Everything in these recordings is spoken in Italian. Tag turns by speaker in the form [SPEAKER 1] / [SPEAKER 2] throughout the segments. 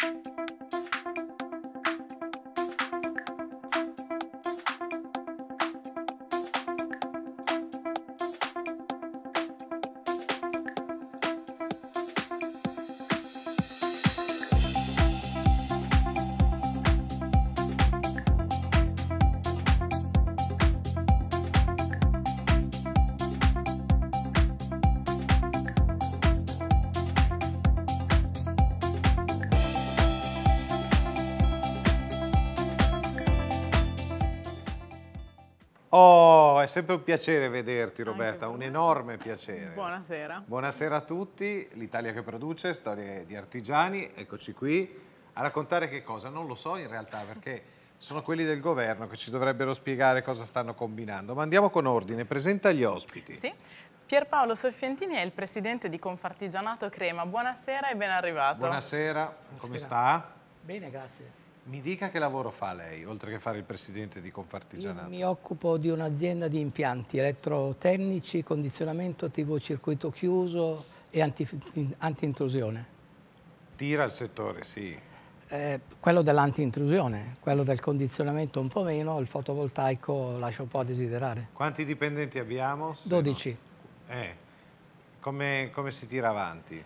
[SPEAKER 1] Thank you. è sempre un piacere vederti Roberta, un enorme piacere.
[SPEAKER 2] Buonasera.
[SPEAKER 1] Buonasera a tutti, l'Italia che produce, storie di artigiani, eccoci qui a raccontare che cosa, non lo so in realtà perché sono quelli del governo che ci dovrebbero spiegare cosa stanno combinando, ma andiamo con ordine, presenta gli ospiti.
[SPEAKER 2] Sì. Pierpaolo Soffientini è il presidente di Confartigianato Crema. Buonasera e ben arrivato. Buonasera,
[SPEAKER 1] Buonasera. come sta?
[SPEAKER 2] Bene, grazie.
[SPEAKER 1] Mi dica che lavoro fa lei, oltre che fare il presidente di Confartigianato.
[SPEAKER 3] Io mi occupo di un'azienda di impianti elettrotecnici, condizionamento TV circuito chiuso e anti-intrusione. Anti
[SPEAKER 1] Tira il settore, sì.
[SPEAKER 3] Eh, quello dell'anti-intrusione, quello del condizionamento un po' meno, il fotovoltaico lascia un po' a desiderare.
[SPEAKER 1] Quanti dipendenti abbiamo? 12. No? Eh, come, come si tira avanti?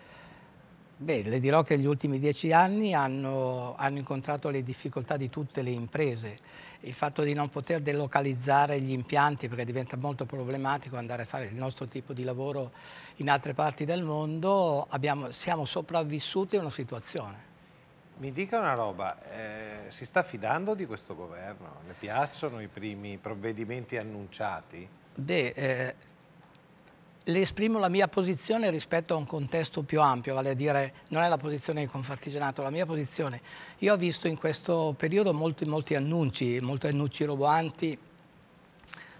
[SPEAKER 3] Beh, le dirò che gli ultimi dieci anni hanno, hanno, incontrato le difficoltà di tutte le imprese. Il fatto di non poter delocalizzare gli impianti perché diventa molto problematico andare a fare il nostro tipo di lavoro in altre parti del mondo, abbiamo, siamo sopravvissuti a una situazione.
[SPEAKER 1] Mi dica una roba, eh, si sta fidando di questo governo? Le piacciono i primi provvedimenti annunciati?
[SPEAKER 3] Beh, eh, le esprimo la mia posizione rispetto a un contesto più ampio, vale a dire non è la posizione di Confartigianato, la mia posizione. Io ho visto in questo periodo molti, molti annunci, molti annunci roboanti,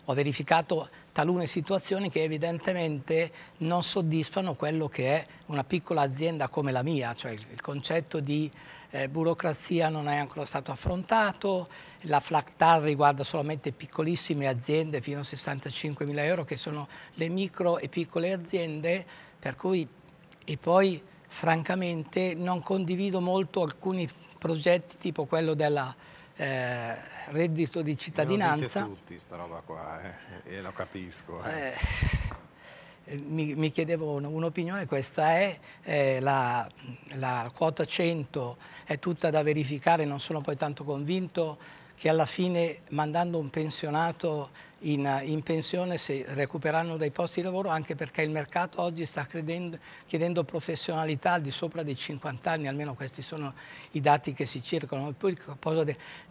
[SPEAKER 3] ho verificato talune situazioni che evidentemente non soddisfano quello che è una piccola azienda come la mia, cioè il concetto di eh, burocrazia non è ancora stato affrontato, la flactar riguarda solamente piccolissime aziende fino a 65 mila euro che sono le micro e piccole aziende, per cui e poi francamente non condivido molto alcuni progetti tipo quello della eh, reddito di cittadinanza. Non
[SPEAKER 1] tutti sta roba qua, eh, e lo capisco. Eh. eh,
[SPEAKER 3] eh mi, mi, chiedevo un'opinione, questa è, eh, la, la quota 100 è tutta da verificare, non sono poi tanto convinto che alla fine mandando un pensionato in, in pensione si recuperano dei posti di lavoro anche perché il mercato oggi sta credendo, chiedendo professionalità al di sopra dei 50 anni, almeno questi sono i dati che si circolano.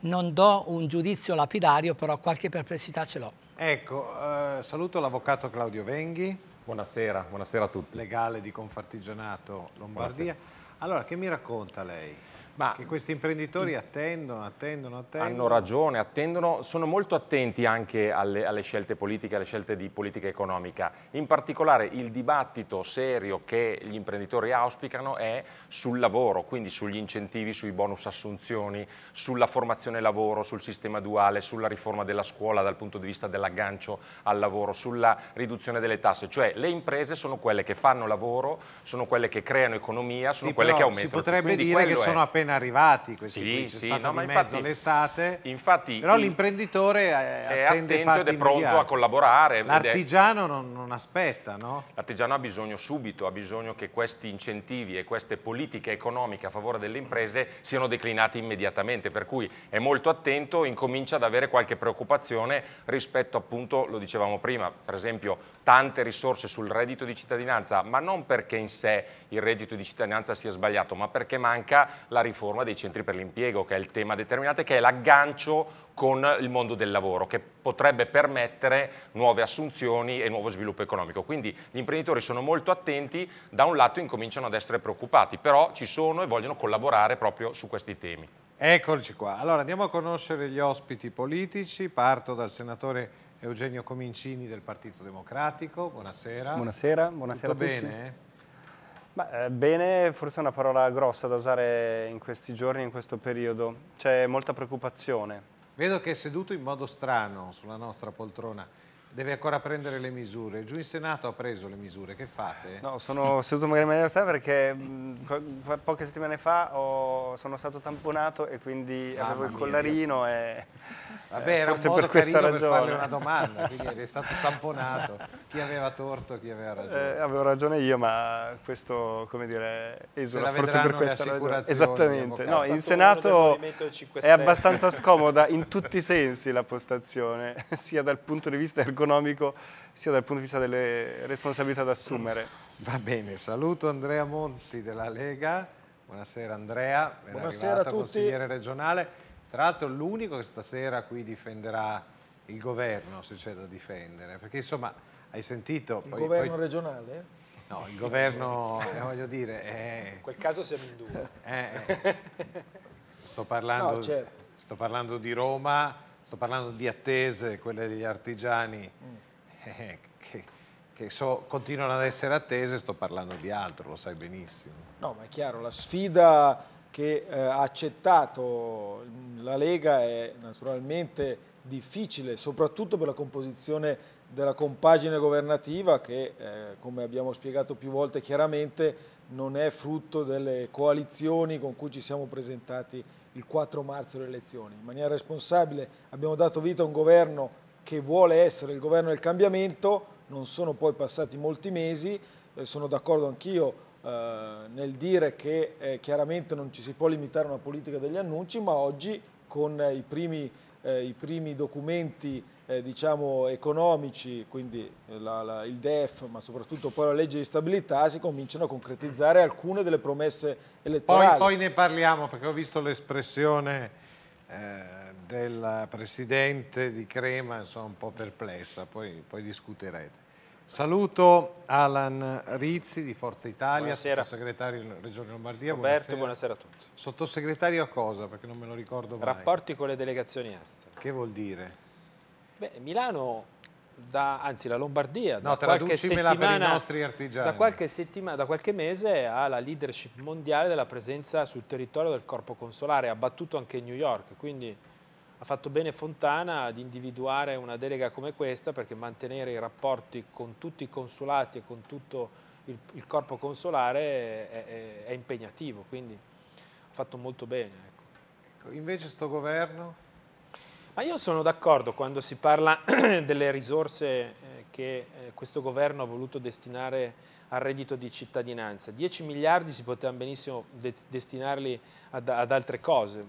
[SPEAKER 3] non do un giudizio lapidario, però qualche perplessità ce l'ho.
[SPEAKER 1] Ecco, eh, saluto l'avvocato Claudio Venghi. Buonasera, buonasera a tutti. Legale di Confartigianato Lombardia. Buonasera. Allora, che mi racconta lei? Ma che questi
[SPEAKER 4] imprenditori
[SPEAKER 1] attendono, attendono, attendono. Hanno ragione,
[SPEAKER 4] attendono, sono molto attenti anche alle, alle, scelte politiche, alle scelte di politica economica. In particolare il dibattito serio che gli imprenditori auspicano è sul lavoro, quindi sugli incentivi, sui bonus assunzioni, sulla formazione lavoro, sul sistema duale, sulla riforma della scuola dal punto di vista dell'aggancio al lavoro, sulla riduzione delle tasse. Cioè le imprese sono quelle che fanno lavoro, sono quelle che creano economia, sono sì, quelle che aumentano. Si potrebbe quindi dire che è... sono
[SPEAKER 1] appena arrivati questi sì, qui, c'è sì, no, mezzo
[SPEAKER 4] l'estate, però
[SPEAKER 1] l'imprenditore eh, è attento ed è pronto immediati. a
[SPEAKER 4] collaborare. L'artigiano
[SPEAKER 1] è... non, non aspetta, no?
[SPEAKER 4] L'artigiano ha bisogno subito, ha bisogno che questi incentivi e queste politiche politiche economiche a favore delle imprese siano declinati immediatamente, per cui è molto attento e incomincia ad avere qualche preoccupazione rispetto appunto, lo dicevamo prima, per esempio tante risorse sul reddito di cittadinanza, ma non perché in sé il reddito di cittadinanza sia sbagliato, ma perché manca la riforma dei centri per l'impiego, che è il tema determinante, che è l'aggancio con il mondo del lavoro che potrebbe permettere nuove assunzioni e nuovo sviluppo economico. Quindi gli imprenditori sono molto attenti, da un lato incominciano ad essere preoccupati, però ci sono e vogliono collaborare proprio su questi temi.
[SPEAKER 1] Eccoci qua. Allora andiamo a conoscere gli ospiti politici. Parto dal senatore
[SPEAKER 5] Eugenio Comincini del Partito
[SPEAKER 1] Democratico. Buonasera. Buonasera, buonasera Tutto a tutti. bene?
[SPEAKER 5] Beh, bene, forse è una parola grossa da usare in questi giorni, in questo periodo. C'è molta preoccupazione
[SPEAKER 1] Vedo che è seduto in modo strano sulla nostra poltrona. Deve ancora prendere le misure. Giù in Senato ha preso le misure, che fate? No, sono seduto
[SPEAKER 5] magari meglio stare perché mh, mm, poche settimane fa ho, sono stato tamponato e quindi Mamma avevo il collarino e Vabbè, eh, era forse un modo per questa ragione. Per una domanda, quindi eri stato tamponato. Chi aveva torto chi aveva ragione? Eh, avevo ragione io, ma questo, come dire, esula forse per questa ragione. Esattamente. No, in Senato è abbastanza scomoda in tutti i sensi la postazione, sia dal punto di vista ergonomico economico sia dal punto di vista delle responsabilità da assumere. Va bene, saluto Andrea Monti della Lega. Buonasera Andrea, ben Buonasera a tutti. consigliere
[SPEAKER 1] regionale. Tra l'altro l'unico che stasera qui difenderà il governo, se c'è da difendere, perché insomma hai sentito... Il poi, governo poi...
[SPEAKER 6] regionale?
[SPEAKER 1] No, il governo, eh, voglio dire... È... In quel caso siamo in due. È... Eh, eh. sto, parlando, no, certo. sto parlando di Roma, sto parlando di attese, quelle degli artigiani, mm. eh, che, che so, continuano ad essere attese, sto parlando di altro, lo sai benissimo.
[SPEAKER 6] No, ma è chiaro, la sfida che eh, ha accettato la Lega è naturalmente difficile, soprattutto per la composizione della compagine governativa che, eh, come abbiamo spiegato più volte chiaramente, non è frutto delle coalizioni con cui ci siamo presentati il 4 marzo le elezioni. In maniera responsabile abbiamo dato vita a un governo che vuole essere il governo del cambiamento, non sono poi passati molti mesi, eh, sono d'accordo anch'io eh, nel dire che eh, chiaramente non ci si può limitare a una politica degli annunci, ma oggi con eh, i primi eh, i primi documenti eh, diciamo, economici, quindi eh, la, la, il DEF, ma soprattutto poi la legge di stabilità, si cominciano a concretizzare alcune delle promesse elettorali. Poi, poi
[SPEAKER 1] ne parliamo perché ho visto l'espressione eh, del Presidente di Crema, sono un po' perplessa, poi, poi discuterete. Saluto Alan Rizzi di Forza Italia, buonasera. sottosegretario Regione Lombardia. Roberto, buonasera. buonasera. a tutti. Sottosegretario a cosa? Perché
[SPEAKER 7] non me lo ricordo mai. Rapporti con le delegazioni estere. Che vuol dire? Beh, Milano, da, anzi la Lombardia, no, da, qualche da, qualche settimana, da qualche mese ha la leadership mondiale della presenza sul territorio del corpo consolare. Ha battuto anche New York, quindi fatto bene Fontana ad individuare una delega come questa perché mantenere i rapporti con tutti i consulati e con tutto il, il corpo consolare è, è, è, impegnativo, quindi ha fatto molto bene. Ecco. ecco invece sto governo? Ma io sono d'accordo quando si parla delle risorse eh, che eh, questo governo ha voluto destinare al reddito di cittadinanza. 10 miliardi si potevano benissimo destinarli ad, ad altre cose.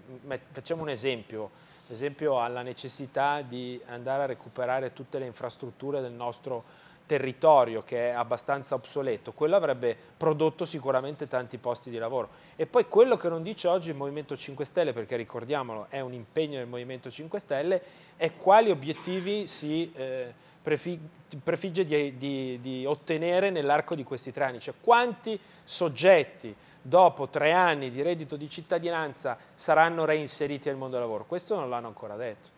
[SPEAKER 7] Facciamo un esempio ad esempio alla necessità di andare a recuperare tutte le infrastrutture del nostro territorio che è abbastanza obsoleto, quello avrebbe prodotto sicuramente tanti posti di lavoro. E poi quello che non dice oggi il Movimento 5 Stelle, perché ricordiamolo è un impegno del Movimento 5 Stelle, è quali obiettivi si eh, prefigge di, di, di ottenere nell'arco di questi tre anni, cioè quanti soggetti dopo tre anni di reddito di cittadinanza saranno reinseriti nel mondo del lavoro. Questo non l'hanno ancora detto.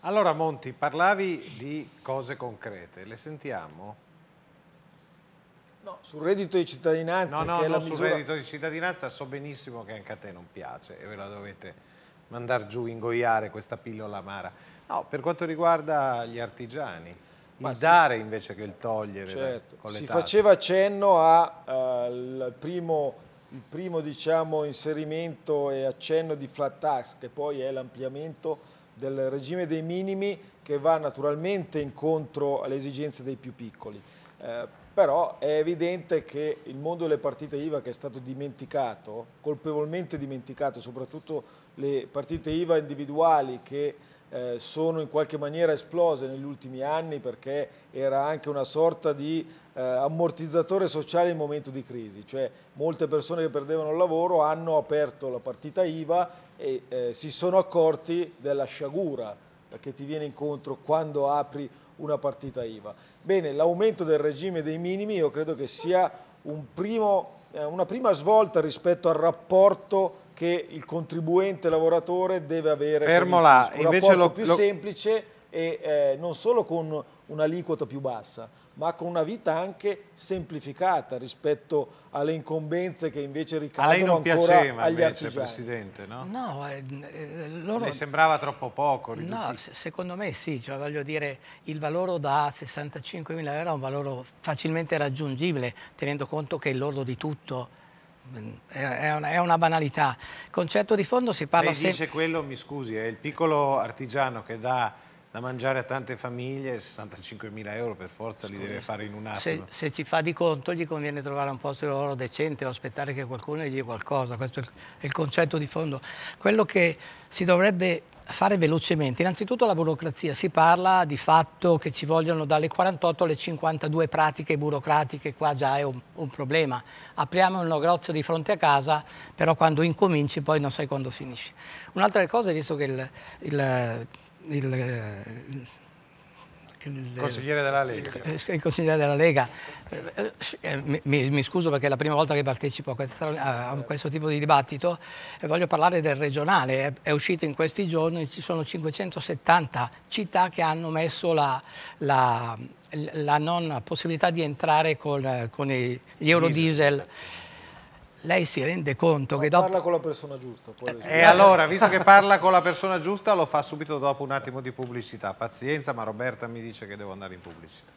[SPEAKER 7] Allora Monti, parlavi di
[SPEAKER 1] cose concrete, le sentiamo?
[SPEAKER 6] No, sul reddito di cittadinanza. No, no, che no, sul misura... reddito
[SPEAKER 1] di cittadinanza so benissimo che anche a te non piace e ve la dovete mandare giù, ingoiare questa pillola amara. No, per quanto riguarda gli artigiani, Ma il sì. dare invece che il togliere. Certo, si tasse. faceva
[SPEAKER 6] accenno al eh, primo il primo diciamo, inserimento e accenno di flat tax, che poi è l'ampliamento del regime dei minimi che va naturalmente incontro alle esigenze dei più piccoli. Eh, però è evidente che il mondo delle partite IVA che è stato dimenticato, colpevolmente dimenticato, soprattutto le partite IVA individuali che eh, sono in qualche maniera esplose negli ultimi anni perché era anche una sorta di eh, ammortizzatore sociale in momento di crisi, cioè molte persone che perdevano il lavoro hanno aperto la partita IVA e eh, si sono accorti della sciagura eh, che ti viene incontro quando apri una partita IVA. Bene, l'aumento del regime dei minimi io credo che sia un primo, eh, una prima svolta rispetto al rapporto che il contribuente lavoratore deve avere Fermo là, un invece rapporto lo, più lo... semplice e eh, non solo con un'aliquota più bassa, ma con una vita anche semplificata rispetto alle incombenze che invece ricadono ancora agli artigiani. A lei non piaceva invece, artigiani. Presidente, no?
[SPEAKER 3] No, eh, eh loro... Le sembrava troppo poco. Riduttivo. No, secondo me sì, cioè, voglio dire, il valore da 65.000 euro è un valore facilmente raggiungibile, tenendo conto che il lordo di tutto è una, è una, banalità. Concetto di fondo si parla sempre... dice
[SPEAKER 1] quello, mi scusi, è il piccolo artigiano che dà da mangiare a tante famiglie, 65 mila euro per forza scusi, li deve fare in un attimo. Se,
[SPEAKER 3] se, ci fa di conto gli conviene trovare un posto di lavoro decente o aspettare che qualcuno gli dia qualcosa, questo è il concetto di fondo. Quello che si dovrebbe fare velocemente. Innanzitutto la burocrazia, si parla di fatto che ci vogliono dalle 48 alle 52 pratiche burocratiche, qua già è un, un problema. Apriamo un logrozzo di fronte a casa, però quando incominci poi non sai quando finisci. Un'altra cosa, visto che il, il, il, il eh, il consigliere della Lega. Il consigliere della Lega. Mi, mi, scuso perché è la prima volta che partecipo a, questa, a questo tipo di dibattito e voglio parlare del regionale. È, uscito in questi giorni, ci sono 570 città che hanno messo la, la, la non possibilità di entrare con, eh, con i, gli eurodiesel lei si rende conto Ma che dopo... Parla con la persona giusta. Poi... Eh, e allora, visto che
[SPEAKER 1] parla con la persona giusta, lo fa subito dopo un attimo di pubblicità. Pazienza, ma Roberta mi dice che devo andare in pubblicità.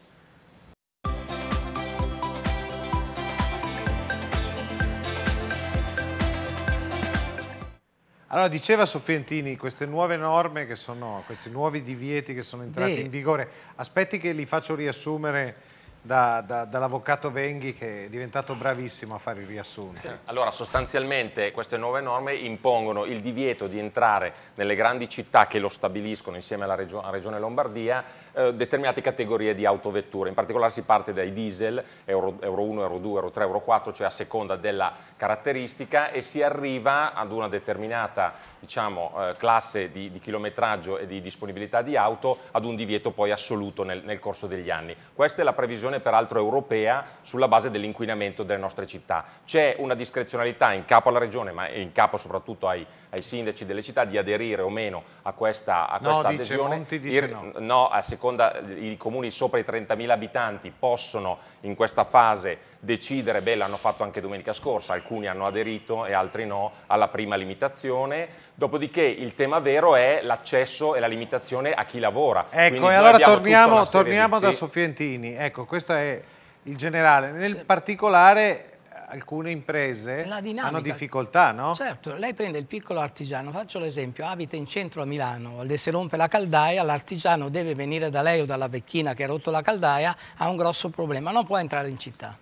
[SPEAKER 1] Allora, diceva Soffientini, queste nuove norme che sono, questi nuovi divieti che sono entrati Beh, in vigore, aspetti che li faccio riassumere da, da, dall'avvocato Venghi che è diventato bravissimo a fare i riassunti.
[SPEAKER 4] Allora sostanzialmente queste nuove norme impongono il divieto di entrare nelle grandi città che lo stabiliscono insieme alla Regio Regione Lombardia eh, determinate categorie di autovetture. In particolare si parte dai diesel, Euro, Euro 1, Euro 2, Euro 3, Euro 4, cioè a seconda della caratteristica e si arriva ad una determinata diciamo, eh, classe di, di, chilometraggio e di disponibilità di auto ad un divieto poi assoluto nel, nel corso degli anni. Questa è la previsione peraltro europea sulla base dell'inquinamento delle nostre città. C'è una discrezionalità in capo alla regione ma in capo soprattutto ai ai sindaci delle città di aderire o meno a questa, a questa no, adesione. Monti, dice Il, no. no, a seconda i comuni sopra i 30.000 abitanti possono in questa fase decidere, beh l'hanno fatto anche domenica scorsa, alcuni hanno aderito e altri no alla prima limitazione, dopodiché il tema vero è l'accesso e la limitazione a chi lavora. Ecco, Quindi e allora torniamo, torniamo di... da
[SPEAKER 1] Sofientini, ecco questo è il generale, nel Se... particolare
[SPEAKER 3] alcune imprese hanno difficoltà, no? Certo, lei prende il piccolo artigiano, faccio l'esempio, abita in centro a Milano, le si rompe la caldaia, l'artigiano deve venire da lei o dalla vecchina che ha rotto la caldaia, ha un grosso problema, non può entrare in città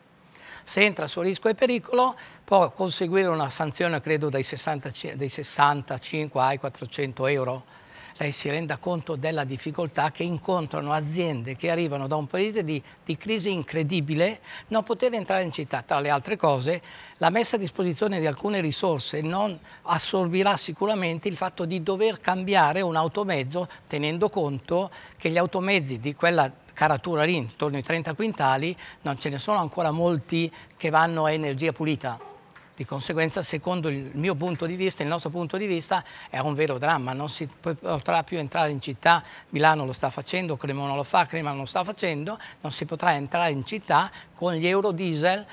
[SPEAKER 3] se entra su rischio e pericolo può conseguire una sanzione credo dai 60, dai 65 ai 400 euro lei si renda conto della difficoltà che incontrano aziende che arrivano da un paese di, di crisi incredibile, non poter entrare in città. Tra le altre cose, la messa a disposizione di alcune risorse non assorbirà sicuramente il fatto di dover cambiare un automezzo tenendo conto che gli automezzi di quella caratura lì, intorno ai 30 quintali, non ce ne sono ancora molti che vanno a energia pulita. Di conseguenza, secondo il mio punto di vista, il nostro punto di vista, è un vero dramma. Non si potrà più entrare in città, Milano lo sta facendo, Cremona lo fa, Cremona lo sta facendo, non si potrà entrare in città con gli euro diesel,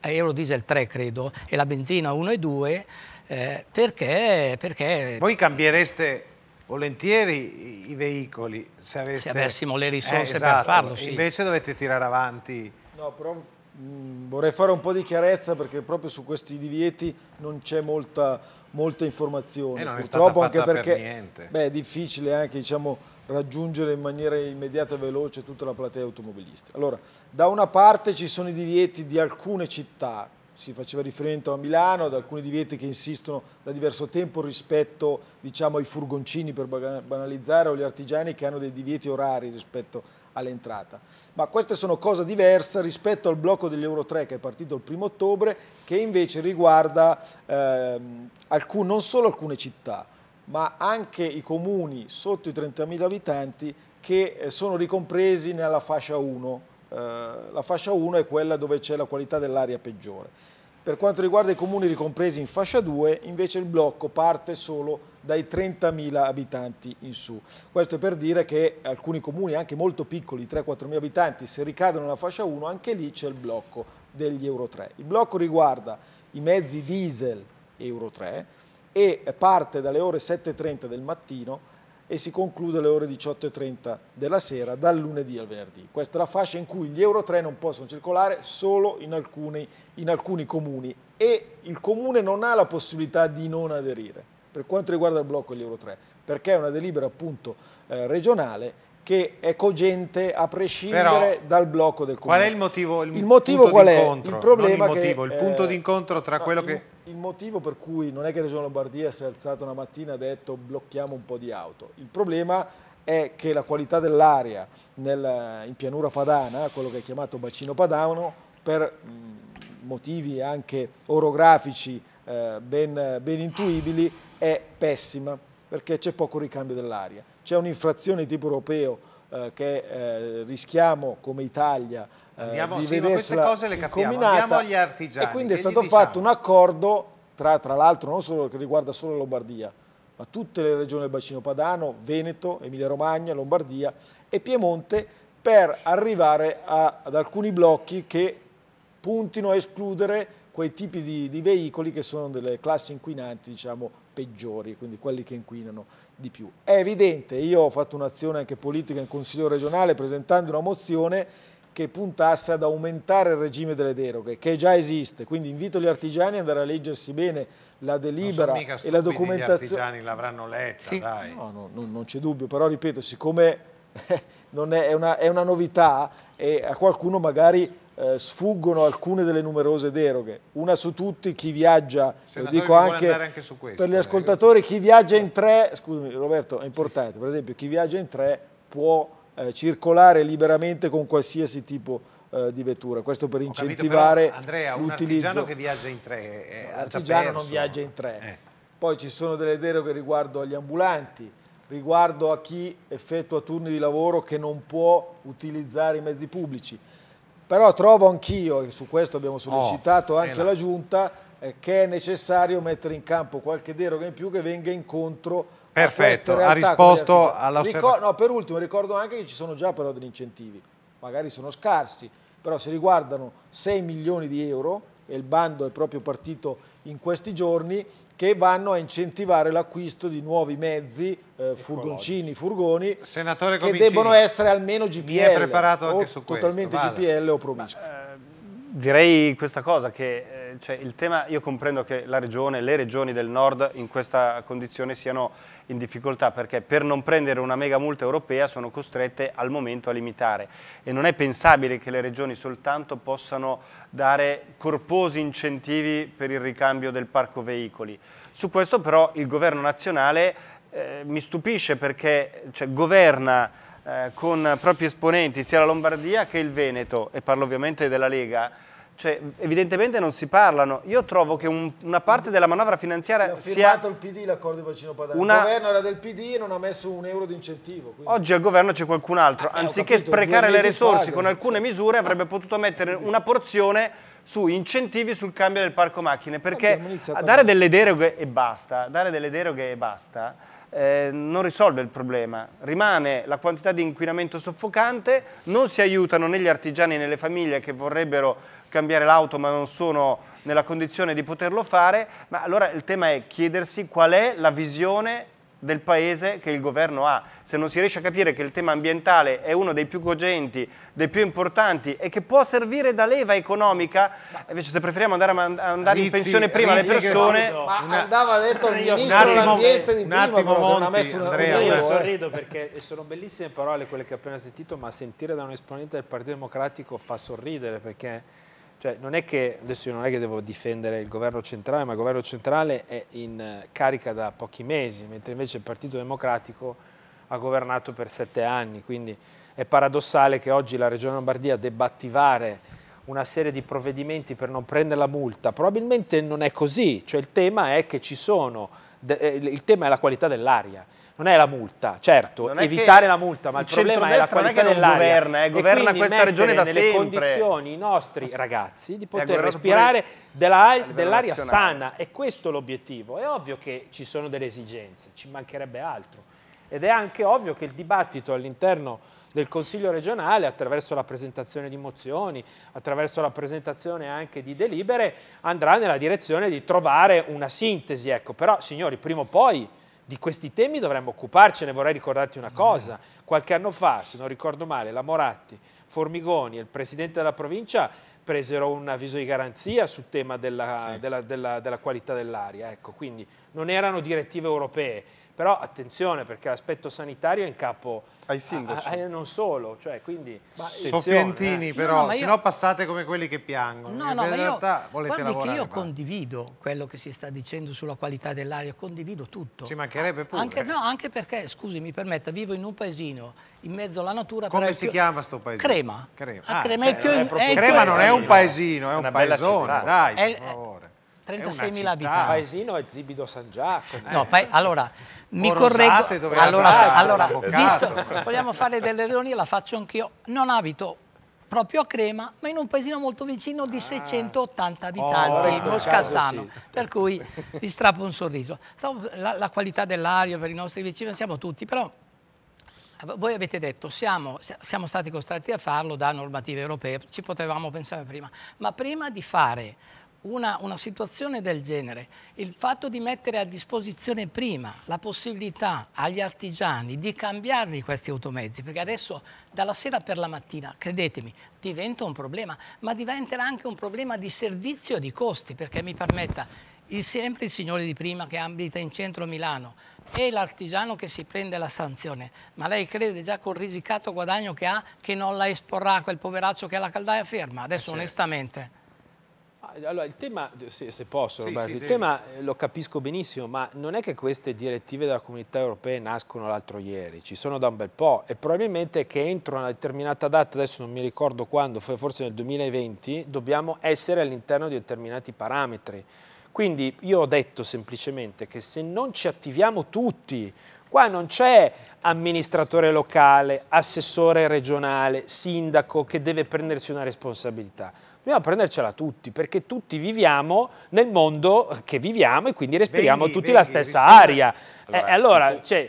[SPEAKER 3] euro eh, diesel 3 credo, e la benzina 1 1,2 eh, perché, perché... Voi
[SPEAKER 1] cambiereste volentieri i veicoli se, aveste... se avessimo le risorse eh, esatto. per farlo, sì. Invece dovete tirare avanti... No, però Mm, vorrei fare un po' di
[SPEAKER 6] chiarezza perché proprio su questi divieti non c'è molta, molta, informazione. Eh, Purtroppo anche perché per beh, è difficile anche diciamo, raggiungere in maniera immediata e veloce tutta la platea automobilisti. Allora, da una parte ci sono i divieti di alcune città, si faceva riferimento a Milano, ad alcuni divieti che insistono da diverso tempo rispetto diciamo, ai furgoncini per banalizzare o agli artigiani che hanno dei divieti orari rispetto all'entrata. Ma queste sono cose diverse rispetto al blocco degli Euro 3 che è partito il primo ottobre che invece riguarda eh, alcun, non solo alcune città ma anche i comuni sotto i 30.000 abitanti che eh, sono ricompresi nella fascia 1 eh, la fascia 1 è quella dove c'è la qualità dell'aria peggiore. Per quanto riguarda i comuni ricompresi in fascia 2, invece il blocco parte solo dai 30.000 abitanti in su. Questo è per dire che alcuni comuni, anche molto piccoli, 3-4.000 abitanti, se ricadono nella fascia 1, anche lì c'è il blocco degli Euro 3. Il blocco riguarda i mezzi diesel Euro 3 e parte dalle ore 7.30 del mattino e si conclude alle ore 18.30 della sera dal lunedì al venerdì. Questa è la fascia in cui gli Euro 3 non possono circolare solo in alcuni, in alcuni comuni e il comune non ha la possibilità di non aderire per quanto riguarda il blocco degli Euro 3 perché è una delibera appunto eh, regionale che è cogente a prescindere Però, dal blocco del comune. Qual è il motivo? Il, il motivo qual è? Il problema il motivo, che, il eh, punto eh, d'incontro tra quello il, che... Il motivo per cui non è che Regione Lombardia si è alzata una mattina e ha detto blocchiamo un po' di auto. Il problema è che la qualità dell'aria in pianura padana, quello che è chiamato bacino padano, per mm, motivi anche orografici eh, ben, ben intuibili, è pessima perché c'è poco ricambio dell'aria c'è un'infrazione di tipo europeo eh, che eh, rischiamo come Italia eh, Andiamo, di sì, vedersela combinata
[SPEAKER 1] e quindi è stato diciamo?
[SPEAKER 6] fatto un accordo tra, tra l'altro non solo che riguarda solo la Lombardia ma tutte le regioni del bacino padano, Veneto, Emilia Romagna, Lombardia e Piemonte per arrivare a, ad alcuni blocchi che puntino a escludere quei tipi di, di veicoli che sono delle classi inquinanti diciamo peggiori, quindi quelli che inquinano di più. È evidente, io ho fatto un'azione anche politica in Consiglio regionale presentando una mozione che puntasse ad aumentare il regime delle deroghe, che già esiste, quindi invito gli artigiani ad andare a leggersi bene la delibera e la documentazione. Gli
[SPEAKER 1] artigiani l'avranno letta, sì. dai. No, no, no non
[SPEAKER 6] c'è dubbio, però ripeto, siccome è, è, una, è una novità e a qualcuno magari eh, sfuggono alcune delle numerose deroghe. Una su tutti, chi viaggia, Senatore, lo dico anche, anche
[SPEAKER 1] questo, per gli eh,
[SPEAKER 6] ascoltatori, chi viaggia in tre, scusami Roberto, è importante, sì. per esempio chi viaggia in tre può eh, circolare liberamente con qualsiasi tipo eh, di vettura. Questo per incentivare l'utilizzo. Un artigiano che
[SPEAKER 1] viaggia in tre. l'artigiano eh, non viaggia in tre. Eh.
[SPEAKER 6] Poi ci sono delle deroghe riguardo agli ambulanti, riguardo a chi effettua turni di lavoro che non può utilizzare i mezzi pubblici. Però trovo anch'io, e su questo abbiamo oh, sollecitato oh, anche la Giunta, eh, che è necessario mettere in campo qualche deroga in più che venga incontro Perfetto, realtà, ha risposto alla Ricor- No, per ultimo ricordo anche che ci sono già però degli incentivi, magari sono scarsi, però se riguardano 6 milioni di euro e il bando è proprio partito in questi giorni, che vanno a incentivare l'acquisto di nuovi mezzi, eh, furgoncini, furgoni,
[SPEAKER 1] che debbono essere
[SPEAKER 6] almeno GPL, preparato o totalmente questo, GPL o promiscui
[SPEAKER 5] direi questa cosa, che eh, cioè, il tema, io comprendo che la regione, le regioni del nord in questa condizione siano in difficoltà perché per non prendere una mega multa europea sono costrette al momento a limitare e non è pensabile che le regioni soltanto possano dare corposi incentivi per il ricambio del parco veicoli. Su questo però il governo nazionale eh, mi stupisce perché cioè, governa eh, con propri esponenti sia la Lombardia che il Veneto, e parlo ovviamente della Lega, cioè, evidentemente non si parlano. Io trovo che un, una parte della manovra finanziaria Ha firmato
[SPEAKER 6] sia... il PD l'accordo di bacino padano. Una... Il governo era del PD e non ha messo un euro di incentivo.
[SPEAKER 5] Quindi... Oggi al governo c'è qualcun altro. Ah, Anziché capito, sprecare le risorse fa, con alcune misure avrebbe potuto mettere una porzione su incentivi sul cambio del parco macchine. Perché a dare delle deroghe e basta, dare delle deroghe e basta eh, non risolve il problema, rimane la quantità di inquinamento soffocante, non si aiutano né gli artigiani né le famiglie che vorrebbero cambiare l'auto ma non sono nella condizione di poterlo fare, ma allora il tema è chiedersi qual è la visione del paese che il governo ha. Se non si riesce a capire che il tema ambientale è uno dei più cogenti, dei più importanti e che può servire da leva economica, invece se preferiamo andare, andare
[SPEAKER 1] Rizzi, in pensione prima Rizzi le persone... Ma andava detto il ministro dell'ambiente di prima, ma non ha messo una... Andrea, io sorrido
[SPEAKER 7] perché sono bellissime parole quelle che ho appena sentito, ma sentire da un esponente del Partito Democratico fa sorridere perché cioè, non è che adesso io non è che devo difendere il governo centrale, ma il governo centrale è in eh, carica da pochi mesi, mentre invece il Partito Democratico ha governato per sette anni. Quindi è paradossale che oggi la Regione Lombardia debba attivare una serie di provvedimenti per non prendere la multa. Probabilmente non è così, cioè il tema è che ci sono, eh, il tema è la qualità dell'aria non è la multa, certo, evitare la multa, ma il, il problema è la qualità dell'aria. Governa, eh, governa questa regione da sempre. E quindi nelle sempre. condizioni i nostri ragazzi di poter respirare dell'aria dell sana, e questo l'obiettivo. È ovvio che ci sono delle esigenze, ci mancherebbe altro. Ed è anche ovvio che il dibattito all'interno del Consiglio regionale attraverso la presentazione di mozioni, attraverso la presentazione anche di delibere, andrà nella direzione di trovare una sintesi. Ecco, però signori, prima o poi di questi temi dovremmo occuparcene, vorrei ricordarti una cosa, qualche anno fa, se non ricordo male, la Moratti, Formigoni e il Presidente della provincia presero un avviso di garanzia sul tema della, sì. della, della, della qualità dell'aria, ecco, quindi non erano direttive europee, però attenzione perché l'aspetto sanitario è in capo ai sindaci. A, a, non solo, cioè quindi... Sono
[SPEAKER 3] eh. però, no, no, io... se no
[SPEAKER 1] passate come quelli che piangono. No, no, in realtà io, guardi lavorare, che io basta.
[SPEAKER 3] condivido quello che si sta dicendo sulla qualità dell'aria, condivido tutto. Ci mancherebbe pure. Anche, eh. no, anche perché, scusi, mi permetta, vivo in un paesino, in mezzo alla natura... Come si più... chiama sto
[SPEAKER 1] paesino? Crema. Crema, ah, ah Crema, è cioè, più, non è Crema non è un paesino, è un paesone, dai, per
[SPEAKER 7] favore. 36.000 abitanti. Paesino è Zibido San Giacomo. No, eh. allora, mi correggo. Allora, allora visto, vogliamo fare delle
[SPEAKER 3] ironie, la faccio anch'io. Non abito proprio a Crema, ma in un paesino molto vicino di 680 ah. abitanti, oh, ecco, Moscalzano. Sì. Per cui vi strappo un sorriso. La, la qualità dell'aria per i nostri vicini, siamo tutti, però voi avete detto siamo, siamo stati costretti a farlo da normative europee, ci potevamo pensare prima, ma prima di fare una, una, situazione del genere, il fatto di mettere a disposizione prima la possibilità agli artigiani di cambiarli questi automezzi, perché adesso dalla sera per la mattina, credetemi, diventa un problema, ma diventerà anche un problema di servizio e di costi, perché mi permetta, il, sempre il signore di prima che abita in centro Milano e l'artigiano che si prende la sanzione, ma lei crede già col risicato guadagno che ha che non la esporrà quel poveraccio che ha la caldaia ferma? Adesso eh, certo. onestamente
[SPEAKER 7] allora, il tema, se, se posso, sì, Roberto, sì, il devi. tema eh, lo capisco benissimo, ma non è che queste direttive della comunità europea nascono l'altro ieri, ci sono da un bel po' e probabilmente che entro una determinata data, adesso non mi ricordo quando, forse nel 2020, dobbiamo essere all'interno di determinati parametri. Quindi io ho detto semplicemente che se non ci attiviamo tutti Qua non c'è amministratore locale, assessore regionale, sindaco che deve prendersi una responsabilità dobbiamo prendercela tutti, perché tutti viviamo nel mondo che viviamo e quindi respiriamo vendi, tutti vendi, la stessa aria. Eh, allora, eh, allora tipo... cioè,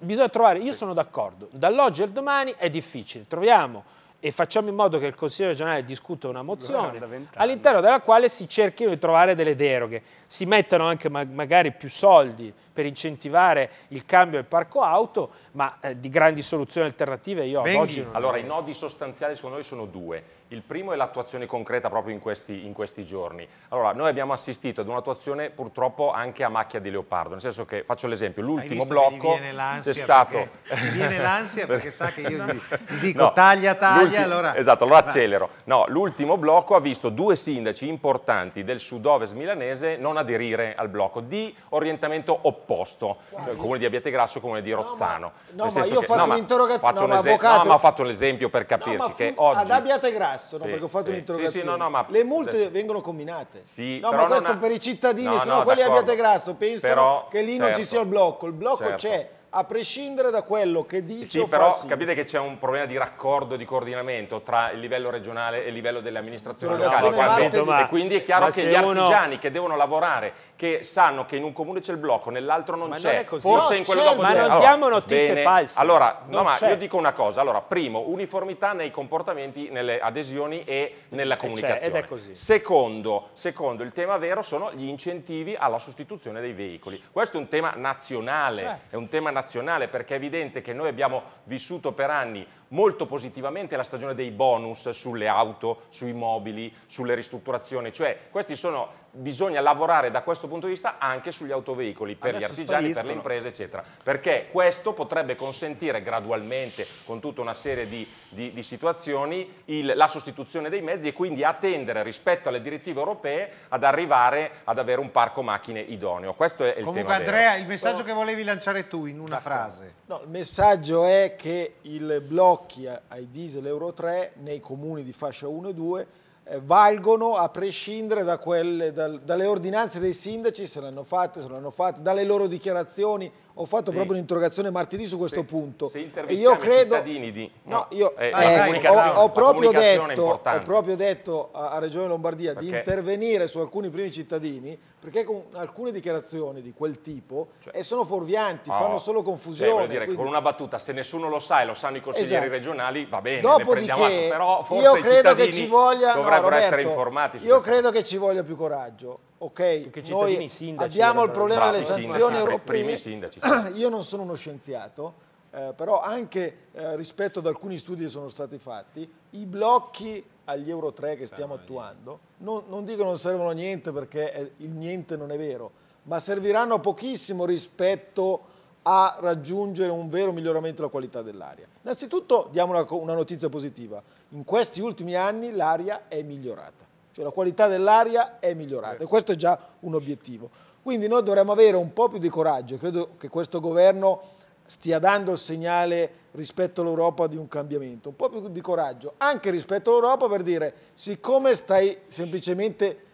[SPEAKER 7] bisogna trovare, io sono d'accordo, dall'oggi al domani è difficile, troviamo e facciamo in modo che il Consiglio regionale discuta una mozione all'interno della quale si cerchino di trovare delle deroghe, si mettano anche ma magari più soldi per incentivare il cambio del parco auto, ma eh, di grandi soluzioni alternative io Venghi. oggi non Allora, ne... i
[SPEAKER 4] nodi sostanziali secondo noi sono due. Il primo è l'attuazione concreta proprio in questi, in questi giorni. Allora, noi abbiamo assistito ad un'attuazione purtroppo anche a macchia di leopardo, nel senso che, faccio l'esempio, l'ultimo blocco è stato... Perché, mi viene l'ansia perché sa che io gli, gli dico no, taglia, taglia, allora... Esatto, allora accelero. No, l'ultimo blocco ha visto due sindaci importanti del sud-ovest milanese non aderire al blocco di orientamento opposto opposto, cioè, comune di Abbiategrasso e comune di Rozzano. No, ma, no, ma io ho fatto no, un'interrogazione, no, un avvocato... no, ma ho fatto un esempio per capirci che oggi... Ad Abbiategrasso, no, sì, perché ho fatto sì, un'interrogazione, sì, no, ma... le multe
[SPEAKER 6] vengono combinate.
[SPEAKER 4] Sì, no, ma questo ha... per i cittadini, no, se no quelli di Abbiategrasso pensano però, che lì non ci sia
[SPEAKER 6] certo. il blocco, il blocco c'è, certo a prescindere da quello che dice sì, o però sì.
[SPEAKER 4] capite che c'è un problema di raccordo, di coordinamento tra il livello regionale e il livello dell'amministrazione locale. Martedì, ma, e quindi è chiaro che gli artigiani uno... che devono lavorare, che sanno che in un comune c'è il blocco, nell'altro non c'è, forse no, in quello dopo Ma non allora, diamo notizie bene. false. Allora, no, ma io dico una cosa. Allora, primo, uniformità nei comportamenti, nelle adesioni e nella comunicazione. Ed è così. Secondo, secondo, il tema vero sono gli incentivi alla sostituzione dei veicoli. Questo è un tema nazionale, certo. è un tema nazionale razionale perché è evidente che noi abbiamo vissuto per anni molto positivamente la stagione dei bonus sulle auto, sui mobili, sulle ristrutturazioni, cioè questi sono bisogna lavorare da questo punto di vista anche sugli autoveicoli per Adesso gli artigiani, per le imprese eccetera, perché questo potrebbe consentire gradualmente con tutta una serie di, di, di situazioni il, la sostituzione dei mezzi e quindi attendere rispetto alle direttive europee ad arrivare ad avere un parco macchine idoneo. Questo è il Comunque, tema. Andrea, vero. il messaggio
[SPEAKER 1] Però... che volevi lanciare
[SPEAKER 6] tu in una frase. No, il messaggio è che il blocco blocchi ai diesel Euro 3 nei comuni di fascia 1 e 2 eh, valgono a prescindere da quelle, da, dalle ordinanze dei sindaci, se le hanno fatte, se non hanno fatte, dalle loro dichiarazioni. Ho fatto sì. proprio un'interrogazione martedì su questo se, punto. Se e io credo...
[SPEAKER 4] Di... No, io eh, ecco, ho, ho, proprio detto, ho,
[SPEAKER 6] proprio detto, a, a Regione Lombardia perché? di intervenire su alcuni primi cittadini perché con alcune dichiarazioni di quel tipo cioè, eh, sono fuorvianti, oh, fanno
[SPEAKER 4] solo cioè, confusione. Cioè, dire quindi... con una battuta, se nessuno lo sa e lo sanno i consiglieri esatto. regionali, va bene, Dopodiché, atto, però forse io credo che ci voglia dovrebbero Roberto, essere informati. Io
[SPEAKER 6] credo che ci voglia più coraggio. Ok, noi sindaci, abbiamo il problema delle sanzioni europee. Io non sono uno scienziato, eh, però anche eh, rispetto ad alcuni studi che sono stati fatti, i blocchi agli Euro 3 che stiamo attuando, non, non dico non servono a niente perché il niente non è vero, ma serviranno pochissimo rispetto a raggiungere un vero miglioramento della qualità dell'aria? Innanzitutto diamo una, una notizia positiva, in questi ultimi anni l'aria è migliorata cioè la qualità dell'aria è migliorata e questo è già un obiettivo. Quindi noi dovremmo avere un po' più di coraggio, credo che questo governo stia dando il segnale rispetto all'Europa di un cambiamento, un po' più di coraggio, anche rispetto all'Europa per dire siccome stai semplicemente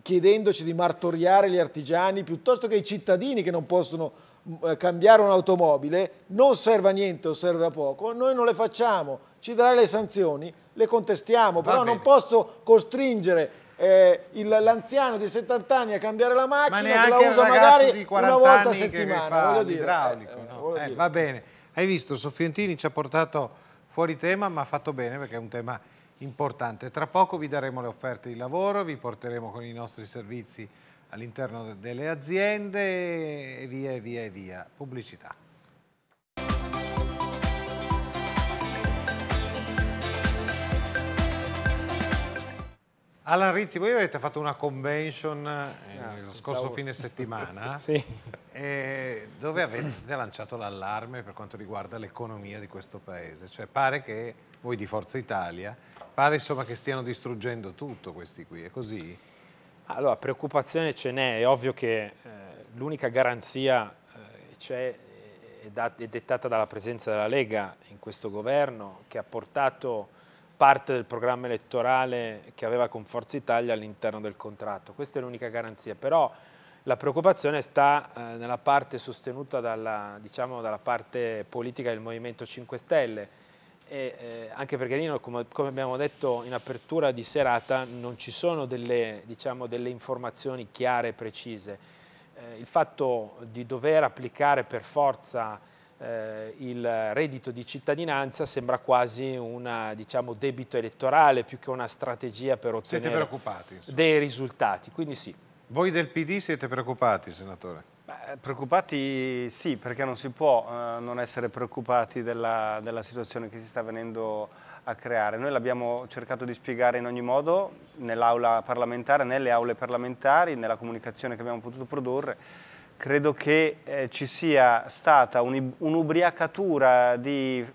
[SPEAKER 6] chiedendoci di martoriare gli artigiani piuttosto che i cittadini che non possono eh, cambiare un'automobile non serve a niente o serve a poco, noi non le facciamo, ci darai le sanzioni, le contestiamo, Va però bene. non posso costringere eh, l'anziano di 70 anni a cambiare la macchina Ma la usa magari una volta a settimana. Voglio dire,
[SPEAKER 1] eh, no? eh, Va bene, hai visto, Soffientini ci ha portato fuori tema, ma ha fatto bene perché è un tema importante. Tra poco vi daremo le offerte di lavoro, vi porteremo con i nostri servizi all'interno delle aziende e via e via e via. Pubblicità. Alan Rizzi, voi avete fatto una convention eh, ah, lo scorso pensavo... fine settimana sì. eh, dove avete lanciato l'allarme per quanto riguarda l'economia di questo paese. Cioè pare che voi di Forza Italia, pare insomma che stiano distruggendo tutto questi qui, è così? Allora,
[SPEAKER 7] preoccupazione ce n'è, è ovvio che eh, l'unica garanzia eh, c'è è, dettata dalla presenza della Lega in questo governo che ha portato parte del programma elettorale che aveva con Forza Italia all'interno del contratto. Questa è l'unica garanzia, però la preoccupazione sta eh, nella parte sostenuta dalla, diciamo, dalla parte politica del Movimento 5 Stelle, e, eh, anche perché Nino, come, come, abbiamo detto in apertura di serata, non ci sono delle, diciamo, delle informazioni chiare e precise. Eh, il fatto di dover applicare per forza eh, il reddito di cittadinanza sembra quasi un diciamo, debito elettorale più che una strategia per ottenere dei risultati. Quindi sì. Voi del PD siete preoccupati, senatore? preoccupati sì, perché non si
[SPEAKER 5] può eh, non essere preoccupati della, della, situazione che si sta venendo a creare. Noi l'abbiamo cercato di spiegare in ogni modo nell'aula parlamentare, nelle aule parlamentari, nella comunicazione che abbiamo potuto produrre. Credo che eh, ci sia stata un'ubriacatura di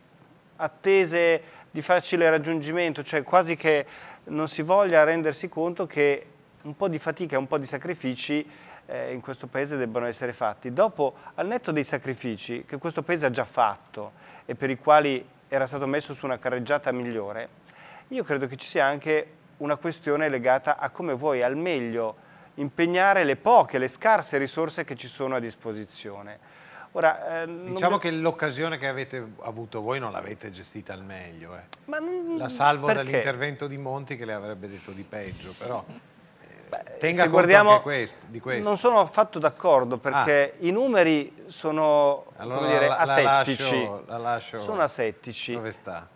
[SPEAKER 5] attese di facile raggiungimento, cioè quasi che non si voglia rendersi conto che un po' di fatica e un po' di sacrifici eh, in questo Paese debbano essere fatti. Dopo, al netto dei sacrifici che questo Paese ha già fatto e per i quali era stato messo su una carreggiata migliore, io credo che ci sia anche una questione legata a come vuoi al meglio impegnare le poche, le scarse risorse che ci sono a disposizione. Ora, eh, diciamo mi...
[SPEAKER 1] che l'occasione che avete avuto voi non l'avete gestita al meglio. Eh. Non... La salvo dall'intervento di Monti che le avrebbe detto di peggio, però Beh, Tenga guardiamo, questo, di questo. Non sono
[SPEAKER 5] affatto d'accordo perché ah. i numeri sono allora, dire, la, asettici. La lascio, la lascio sono asettici. Dove sta?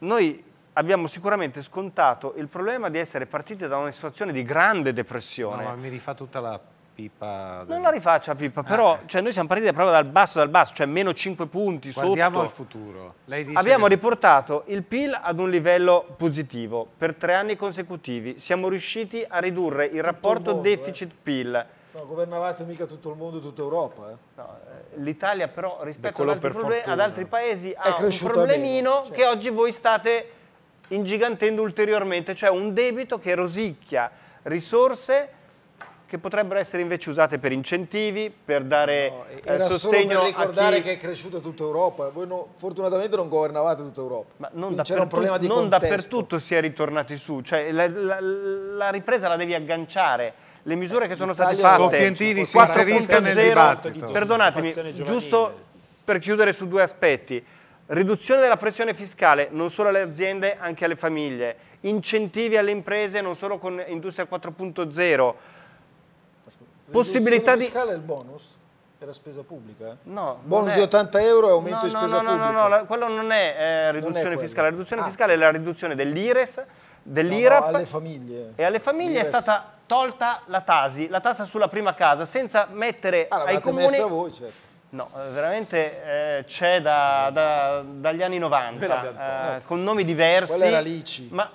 [SPEAKER 5] Noi abbiamo sicuramente scontato il problema di essere partiti da una situazione di grande depressione. No, mi rifà tutta la Pippa. Del... Non la rifaccia Pippa, però ah, cioè, noi siamo partiti proprio dal basso, dal basso, cioè meno 5 punti Guardiamo sotto.
[SPEAKER 1] Guardiamo al futuro. Abbiamo che...
[SPEAKER 5] riportato il PIL ad un livello positivo per tre anni consecutivi. Siamo riusciti a ridurre il rapporto deficit-PIL. Eh.
[SPEAKER 6] No, governavate mica tutto il mondo e tutta Europa. Eh. No, eh, L'Italia però
[SPEAKER 5] rispetto ad altri, problemi, ad altri, paesi ha un problemino meno, cioè. che certo. oggi voi state ingigantendo ulteriormente, cioè un debito che rosicchia risorse che potrebbero essere invece usate per incentivi, per dare no, eh, era eh, sostegno solo per ricordare chi... che è
[SPEAKER 6] cresciuta tutta Europa. Voi no, fortunatamente non governavate tutta Europa. Ma non, c'era un problema di non dappertutto
[SPEAKER 5] si è ritornati su, cioè la, la, la ripresa la devi agganciare le misure che sono state fatte Cofientini si inserisca nel dibattito perdonatemi, giusto per chiudere su due aspetti riduzione della pressione fiscale non solo alle aziende anche alle famiglie incentivi alle imprese non solo con Industria 4.0 possibilità di...
[SPEAKER 6] scala il bonus? Era spesa pubblica? Eh?
[SPEAKER 5] No. Bonus è... di 80 euro e aumento no, di spesa no, no, pubblica? No, no, no, quello non è eh, riduzione non è fiscale. La riduzione ah. fiscale è la riduzione dell'IRES, dell'IRAP... alle famiglie. E alle famiglie è stata tolta la TASI, la tassa sulla prima casa, senza mettere ah, ai comuni... messa voi, certo. No, eh, veramente eh, c'è da, da, dagli anni 90, eh, con nomi diversi. Quella era l'ICI. Ma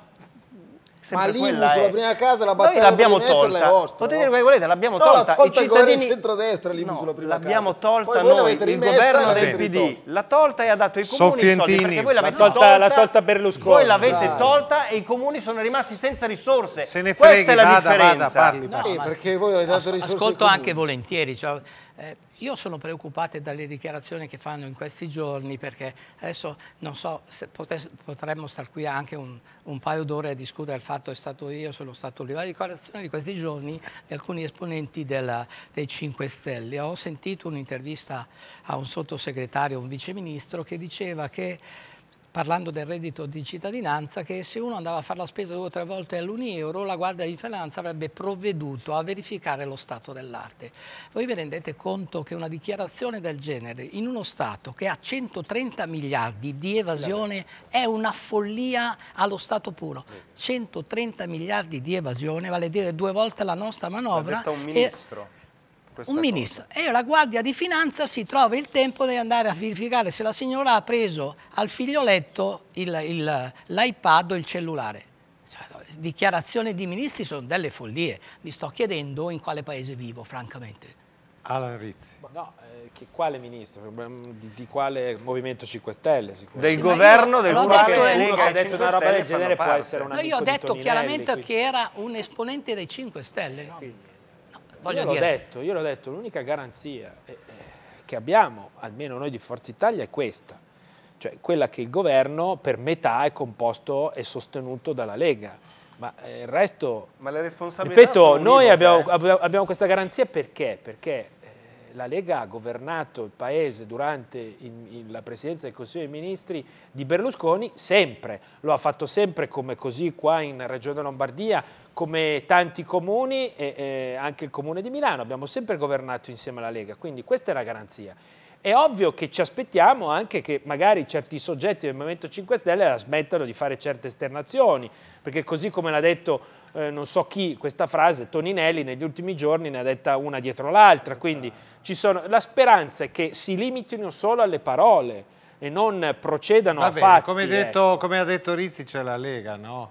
[SPEAKER 5] ma l'IMU sulla è... prima casa la battaglia Noi l'abbiamo tolta. vostra, Potete dire quello che volete, l'abbiamo no, tolta. No, tolta I cittadini... il centrodestra l'IMU no, sulla prima l'abbiamo tolta Poi noi, il governo del PD l'ha tolta e ha dato ai comuni Soffientini. soldi, perché l'avete tolta, tolta, la tolta Berlusconi. Voi l'avete
[SPEAKER 3] tolta e i comuni sono rimasti senza risorse. Se ne freghi, Questa è la vada, differenza. Vada, parli, parli. No, perché voi avete dato risorse Ascolto anche volentieri, cioè, eh, io sono preoccupata dalle dichiarazioni che fanno in questi giorni perché adesso non so se potremmo star qui anche un, un paio d'ore a discutere il fatto che è stato io, sono stato lì. La dichiarazione di questi giorni di alcuni esponenti della, dei 5 Stelle. Ho sentito un'intervista a un sottosegretario, un viceministro che diceva che parlando del reddito di cittadinanza, che se uno andava a fare la spesa due o tre volte all'Uniero, la Guardia di Finanza avrebbe provveduto a verificare lo stato dell'arte. Voi vi rendete conto che una dichiarazione del genere in uno Stato che ha 130 miliardi di evasione è una follia allo Stato puro. 130 miliardi di evasione, vale a dire due volte la nostra manovra. L'ha detta un ministro.
[SPEAKER 2] E un ministro.
[SPEAKER 3] Cosa. E la Guardia di Finanza si trova il tempo di andare a verificare se la signora ha preso al figlioletto l'iPad o il cellulare. Cioè, dichiarazioni di ministri sono delle follie. Mi sto chiedendo in quale paese vivo, francamente.
[SPEAKER 7] Alan Rizzi. No, eh, che quale ministro? Mm, di, di, quale Movimento 5 Stelle? Del sì, governo, del governo. che, che ha detto una roba del genere può essere una no, Io ho detto chiaramente quindi. che
[SPEAKER 3] era un esponente dei 5 Stelle. No? Quindi. Voglio io l'ho detto,
[SPEAKER 7] io l'ho detto, l'unica garanzia eh, eh, che abbiamo, almeno noi di Forza Italia, è questa. Cioè quella che il governo per metà è composto e sostenuto dalla Lega. Ma eh, il resto...
[SPEAKER 5] Ma le responsabilità... Ripeto, noi abbiamo,
[SPEAKER 7] abbiamo questa garanzia perché? Perché la Lega ha governato il Paese durante in, in la presidenza del Consiglio dei Ministri di Berlusconi sempre, lo ha fatto sempre come così qua in Regione Lombardia, come tanti comuni e, e anche il Comune di Milano, abbiamo sempre governato insieme alla Lega, quindi questa è la garanzia. È ovvio che ci aspettiamo anche che magari certi soggetti del Movimento 5 Stelle la smettano di fare certe esternazioni, perché così come l'ha detto eh, non so chi questa frase, Toninelli negli ultimi giorni ne ha detta una dietro l'altra, quindi sono, la speranza è che si limitino solo alle parole e non procedano Vabbè, a fatti. Come, ecco. detto,
[SPEAKER 1] eh. come ha detto Rizzi c'è la Lega, no?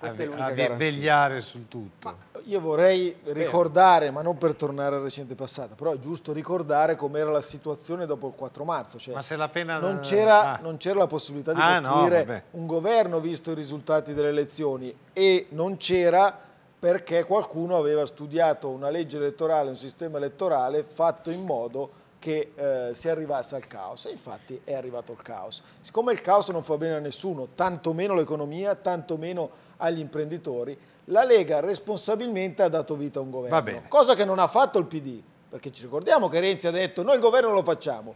[SPEAKER 1] a, a vegliare sul tutto. Ma
[SPEAKER 6] io vorrei Spero. ricordare, ma non per tornare al recente passato, però è giusto ricordare com'era la situazione dopo il 4
[SPEAKER 1] marzo. Cioè, ma se la pena... Non c'era,
[SPEAKER 6] ah. la possibilità di ah, costruire no, un governo visto i risultati delle elezioni e non c'era perché qualcuno aveva studiato una legge elettorale, un sistema elettorale fatto in modo che eh, si arrivasse al caos e infatti è arrivato il caos. Siccome il caos non fa bene a nessuno, tantomeno all'economia, tantomeno agli imprenditori, la Lega responsabilmente ha dato vita a un governo, cosa che non ha fatto il PD, perché ci ricordiamo che Renzi ha detto noi il governo lo facciamo.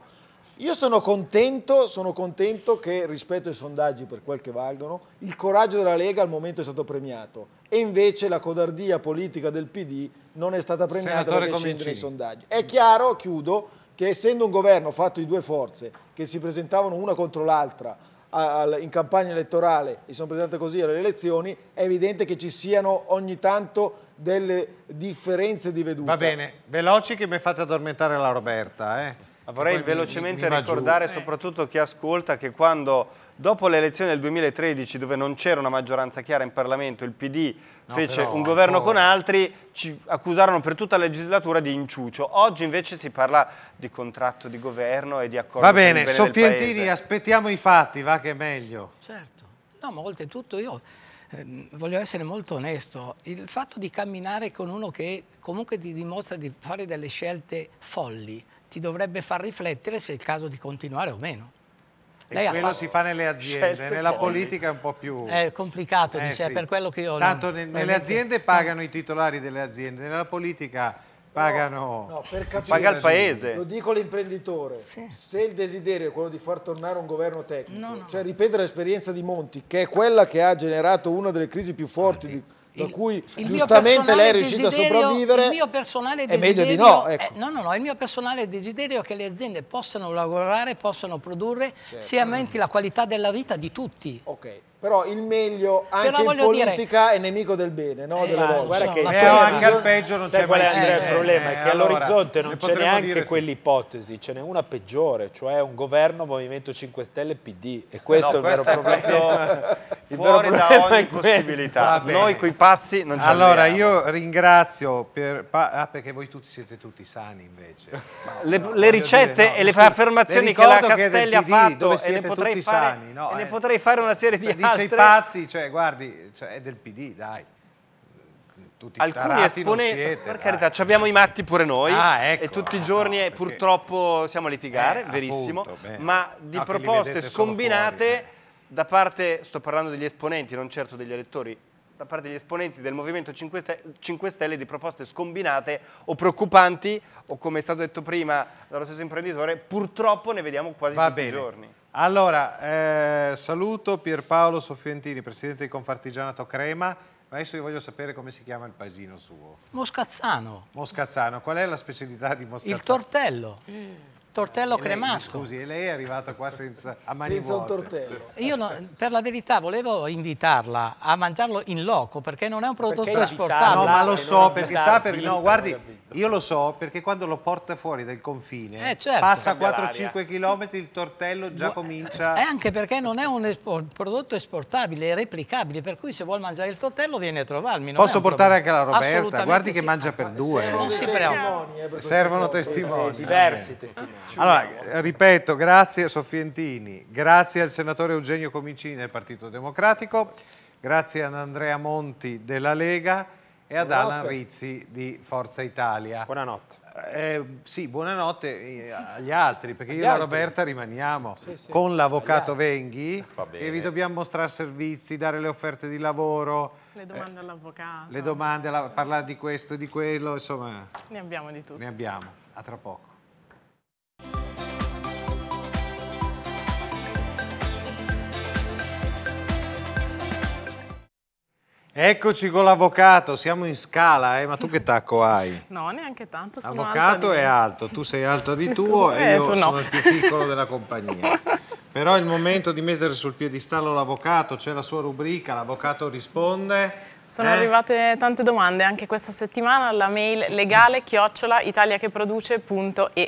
[SPEAKER 6] Io sono contento, sono contento che rispetto ai sondaggi per quel che valgono, il coraggio della Lega al momento è stato premiato e invece la codardia politica del PD non è stata premiata Senatore perché scende nei sondaggi. È chiaro, chiudo, che essendo un governo fatto di due forze che si presentavano una contro l'altra in campagna elettorale e sono presentate così alle elezioni, è evidente che ci siano ogni tanto delle differenze
[SPEAKER 1] di vedute. Va bene, veloci che mi fate addormentare la Roberta. Eh. Vorrei velocemente mi, mi ricordare giù. Eh.
[SPEAKER 5] soprattutto chi ascolta che quando dopo le elezioni del 2013 dove non c'era una maggioranza chiara in Parlamento, il PD no, fece però, un governo ancora. con altri, ci accusarono per tutta la legislatura di inciucio. Oggi invece si parla di contratto di governo e di accordo.
[SPEAKER 1] Va bene, bene Soffientini,
[SPEAKER 3] aspettiamo i fatti, va che è meglio. Certo, no, ma oltretutto io ehm, voglio essere molto onesto, il fatto di camminare con uno che comunque ti dimostra di fare delle scelte folli, ti dovrebbe far riflettere se è il caso di continuare o meno. E Lei quello fatto... si
[SPEAKER 1] fa nelle aziende, certo, nella fondi. Certo. politica è un po' più... È complicato, eh, dice, sì. per quello che io... Tanto non... nelle veramente... aziende pagano i titolari delle aziende, nella politica pagano... No, no per capire, paga il paese. Lo
[SPEAKER 6] dico l'imprenditore, sì. se il desiderio è quello di far tornare un governo tecnico, no, no. cioè ripetere l'esperienza di Monti, che è quella che ha generato una delle crisi più forti... Ah, sì. Di per cui il giustamente lei è riuscita a sopravvivere. Il
[SPEAKER 3] mio personale è meglio di no, ecco. eh, no, no, no, il mio personale desiderio è che le aziende possano lavorare, possano produrre, certo. si aumenti la qualità della vita di tutti. Okay
[SPEAKER 6] però il meglio anche in politica dire... è nemico del bene, no? Eh, Delle Guarda che eh, anche al peggio non c'è mai Andrea, il eh, problema eh, è che eh, allora, all'orizzonte non c'è neanche
[SPEAKER 7] quell'ipotesi, ce n'è una peggiore, cioè un governo Movimento 5 Stelle PD e questo no, è il vero problema. il fuori vero problema da ogni possibilità. Noi quei pazzi non ce Allora,
[SPEAKER 1] io ringrazio per ah, perché voi tutti siete tutti sani invece. le, no, le ricette dire, e le affermazioni che la Castelli ha fatto e ne eh. potrei fare una serie di altre altre... sei pazzi, cioè, guardi, cioè, è del PD, dai. Tutti Alcuni esponenti, per carità,
[SPEAKER 5] dai. abbiamo i matti pure noi ah, ecco, e tutti ah, i giorni no, purtroppo siamo a litigare, eh, verissimo, appunto, ma di no, proposte scombinate fuori, da parte, sto parlando degli esponenti, non certo degli elettori, da parte degli esponenti del Movimento 5 Stelle di proposte scombinate o preoccupanti o come è stato detto prima dallo stesso imprenditore, purtroppo ne vediamo quasi Va tutti bene. i giorni.
[SPEAKER 1] Allora, eh, saluto Pierpaolo Soffientini, presidente di Confartigianato Crema. Ma adesso io voglio sapere come si chiama il paesino suo.
[SPEAKER 5] Moscazzano.
[SPEAKER 1] Moscazzano. Qual è la specialità di Moscazzano? Il tortello. Eh. Tortello lei, cremasco. Scusi, e lei è arrivata qua senza, a mani senza vuote. un tortello.
[SPEAKER 3] Io no, per la verità volevo invitarla a mangiarlo in loco perché non è un prodotto esportabile. No, ma lo so perché sa perché no,
[SPEAKER 1] guardi, io lo so perché quando lo porta fuori dal confine, eh, certo. passa 4-5 km il tortello già Bu comincia.
[SPEAKER 3] E eh, anche perché non è un, espo prodotto esportabile, è replicabile, per cui se vuol mangiare il tortello viene a trovarmi. Posso portare anche la Roberta,
[SPEAKER 1] guardi che mangia per due. Non si
[SPEAKER 6] preoccupa. Eh, servono testimoni. Sì, Diversi testimoni. Allora,
[SPEAKER 1] ripeto, grazie a Soffientini, grazie al senatore Eugenio Comicini del Partito Democratico, grazie ad Andrea Monti della Lega e ad buonanotte. Alan Rizzi di Forza Italia. Buonanotte. Eh, sì, buonanotte eh, agli altri, perché agli io altri. e Roberta rimaniamo sì, sì. con l'avvocato Venghi e vi dobbiamo mostrare servizi, dare le offerte di lavoro.
[SPEAKER 2] Le eh, domande eh, all'avvocato. Le
[SPEAKER 1] domande, alla, parlare di questo e di quello, insomma.
[SPEAKER 2] Ne abbiamo di tutto. Ne
[SPEAKER 1] abbiamo, a tra poco. Eccoci con l'avvocato, siamo in scala, eh? ma tu che tacco hai?
[SPEAKER 2] No, neanche tanto, L'avvocato è
[SPEAKER 1] alto, tu sei alta di eh, tuo e io no. sono il più piccolo della compagnia. Però è il momento di mettere sul piedistallo l'avvocato, c'è la sua rubrica, l'avvocato risponde. Sono eh?
[SPEAKER 2] arrivate tante domande anche questa settimana alla mail legale chiocciolaitaliecheproduce.eu.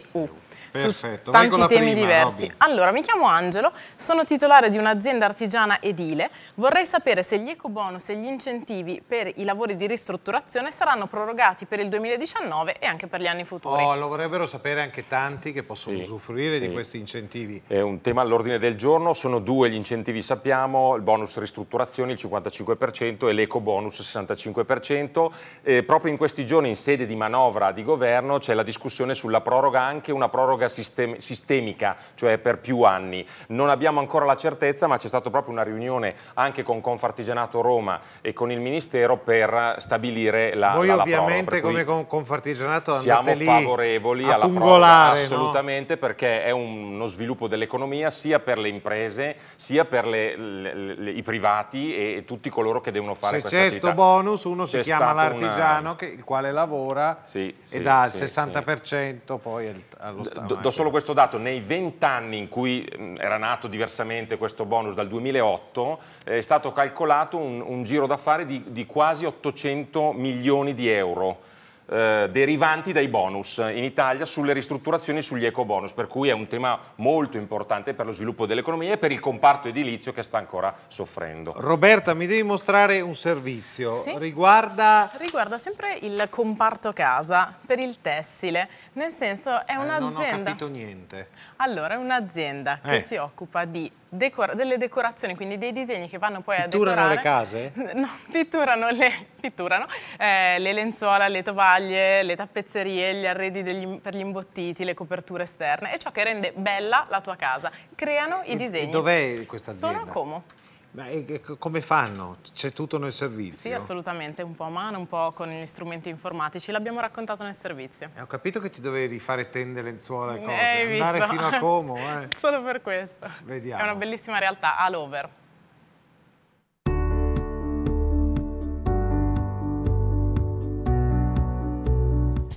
[SPEAKER 2] Perfetto,
[SPEAKER 1] su tanti temi prima, diversi. Robby.
[SPEAKER 2] Allora, mi chiamo Angelo, sono titolare di un'azienda artigiana edile. Vorrei sapere se gli ecobonus e gli incentivi per i lavori di ristrutturazione saranno prorogati per il 2019 e anche per gli anni futuri.
[SPEAKER 4] Oh, lo vorrebbero sapere anche tanti che possono sì, usufruire sì. di questi incentivi. È un tema all'ordine del giorno, sono due gli incentivi sappiamo, il bonus ristrutturazione il 55% e l'ecobonus il 65%. Eh, proprio in questi giorni in sede di manovra di governo c'è la discussione sulla proroga, anche una proroga proroga sistem sistemica, cioè per più anni. Non abbiamo ancora la certezza, ma c'è stata proprio una riunione anche con Confartigianato Roma e con il Ministero per stabilire la, Voi la, la ovviamente come
[SPEAKER 1] con Confartigianato siamo favorevoli alla proroga, assolutamente,
[SPEAKER 4] no? perché è uno sviluppo dell'economia sia per le imprese, sia per le, le, le, i privati e, tutti coloro che devono fare Se questa attività. Se c'è questo bonus, uno si chiama l'artigiano,
[SPEAKER 1] una... il quale lavora
[SPEAKER 4] sì, sì, e dà il sì,
[SPEAKER 1] 60% poi
[SPEAKER 4] allo Stato do, do solo questo dato, nei vent'anni in cui mm, era nato diversamente questo bonus dal 2008 è stato calcolato un, un giro d'affari di, di quasi 800 milioni di euro. Eh, derivanti dai bonus in Italia sulle ristrutturazioni e sugli eco bonus, per cui è un tema molto importante per lo sviluppo dell'economia e per il comparto edilizio che sta ancora soffrendo.
[SPEAKER 1] Roberta, mi devi mostrare un servizio. Sì.
[SPEAKER 2] Riguarda... Riguarda sempre il comparto casa per il tessile, nel senso è eh, un'azienda... non ho capito niente. Allora, è un'azienda eh. che si occupa di decor delle decorazioni, quindi dei disegni che vanno poi pitturano a
[SPEAKER 1] decorare. Pitturano le
[SPEAKER 2] case? No, pitturano, le, pitturano eh, le, lenzuola, le tovaglie, le tappezzerie, gli arredi degli, per gli imbottiti, le coperture esterne. È ciò che rende bella la tua casa. Creano i disegni. E, Dov'è questa azienda? Sono a Como.
[SPEAKER 1] Ma come fanno? C'è tutto nel servizio? Sì,
[SPEAKER 2] assolutamente, un po' a mano, un po' con gli strumenti informatici, l'abbiamo raccontato nel servizio. E eh, ho
[SPEAKER 1] capito che ti dovevi fare tende, lenzuola e eh, cose, Hai andare visto? fino a Como. Eh.
[SPEAKER 2] Solo per questo. Vediamo. È una bellissima realtà, all'over.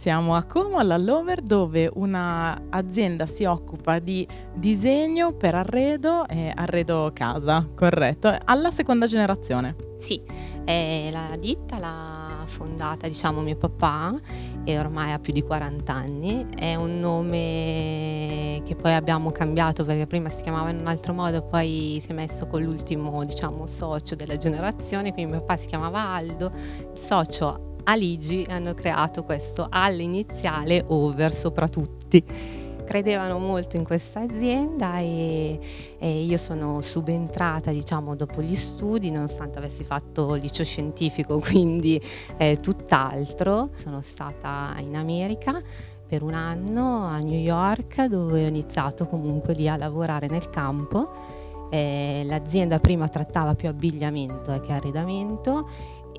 [SPEAKER 2] siamo a Como all'Allover dove un'azienda si occupa di disegno per arredo e arredo casa, corretto, alla seconda generazione.
[SPEAKER 8] Sì, è la ditta l'ha fondata diciamo mio papà e ormai ha più di 40 anni, è un nome che poi abbiamo cambiato perché prima si chiamava in un altro modo, poi si è messo con l'ultimo diciamo socio della generazione, quindi mio papà si chiamava Aldo, il socio Aligi hanno creato questo all'iniziale over soprattutto credevano molto in questa azienda e, e, io sono subentrata diciamo dopo gli studi nonostante avessi fatto liceo scientifico quindi eh, tutt'altro sono stata in America per un anno a New York dove ho iniziato comunque lì a lavorare nel campo eh, l'azienda prima trattava più abbigliamento che arredamento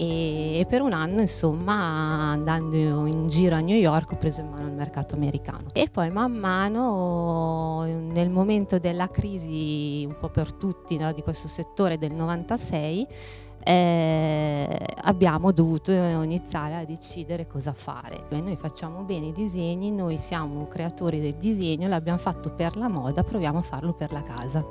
[SPEAKER 8] e, e per un anno insomma andando in giro a New York ho preso in mano il mercato americano e poi man mano nel momento della crisi un po' per tutti no, di questo settore del 96 eh, abbiamo dovuto iniziare a decidere cosa fare. Beh, noi facciamo bene i disegni, noi siamo creatori del disegno, l'abbiamo fatto per la moda, proviamo a farlo per la casa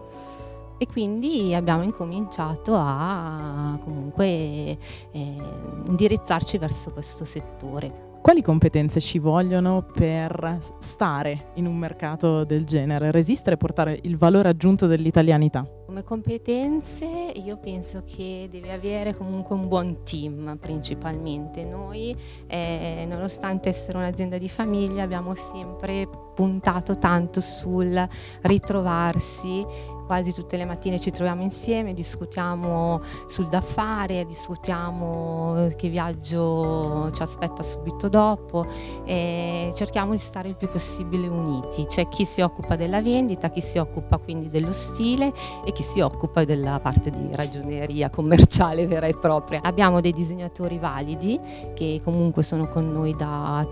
[SPEAKER 8] e quindi abbiamo incominciato a comunque eh, indirizzarci verso questo settore.
[SPEAKER 2] Quali competenze ci vogliono per stare in un mercato del genere, resistere e portare il valore aggiunto dell'italianità?
[SPEAKER 8] Come competenze io penso che devi avere comunque un buon team principalmente. Noi, eh, nonostante essere un'azienda di famiglia, abbiamo sempre puntato tanto sul ritrovarsi quasi tutte le mattine ci troviamo insieme, discutiamo sul da fare, discutiamo che viaggio ci aspetta subito dopo e cerchiamo di stare il più possibile uniti. C'è chi si occupa della vendita, chi si occupa quindi dello stile e chi si occupa della parte di ragioneria commerciale vera e propria. Abbiamo dei disegnatori validi che comunque sono con noi da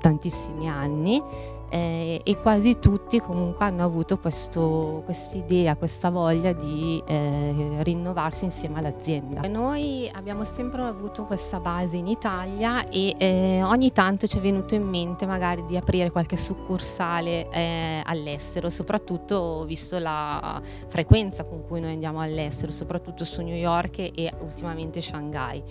[SPEAKER 8] tantissimi anni eh, e quasi tutti comunque hanno avuto questa idea, questa voglia di eh, rinnovarsi insieme all'azienda. Noi abbiamo sempre avuto questa base in Italia e eh, ogni tanto ci è venuto in mente magari di aprire qualche succursale eh, all'estero, soprattutto visto la frequenza con cui noi andiamo all'estero, soprattutto su New York e ultimamente Shanghai.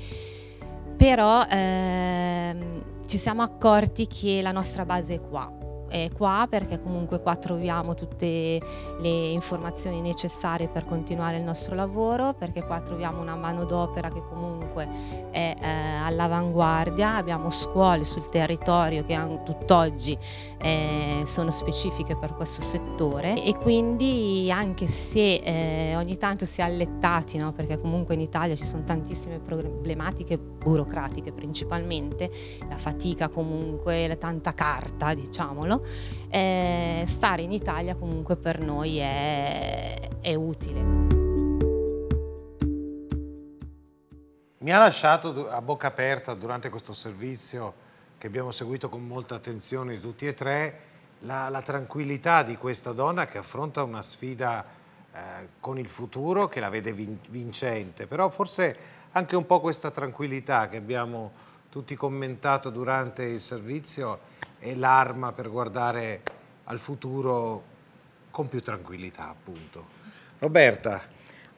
[SPEAKER 8] Però ehm, ci siamo accorti che la nostra base è qua eh, qua perché comunque qua troviamo tutte le informazioni necessarie per continuare il nostro lavoro, perché qua troviamo una manodopera che comunque è eh, all'avanguardia, abbiamo scuole sul territorio che tutt'oggi eh, sono specifiche per questo settore e quindi anche se eh, ogni tanto si è allettati, no? perché comunque in Italia ci sono tantissime problematiche burocratiche principalmente, la fatica comunque, la tanta carta diciamolo, eh, stare in Italia comunque per noi è, è utile.
[SPEAKER 1] Mi ha lasciato a bocca aperta durante questo servizio che abbiamo seguito con molta attenzione tutti e tre la, la tranquillità di questa donna che affronta una sfida eh, con il futuro che la vede vin vincente, però forse anche un po' questa tranquillità che abbiamo tutti commentato durante il servizio è l'arma per guardare al futuro con più tranquillità, appunto. Roberta,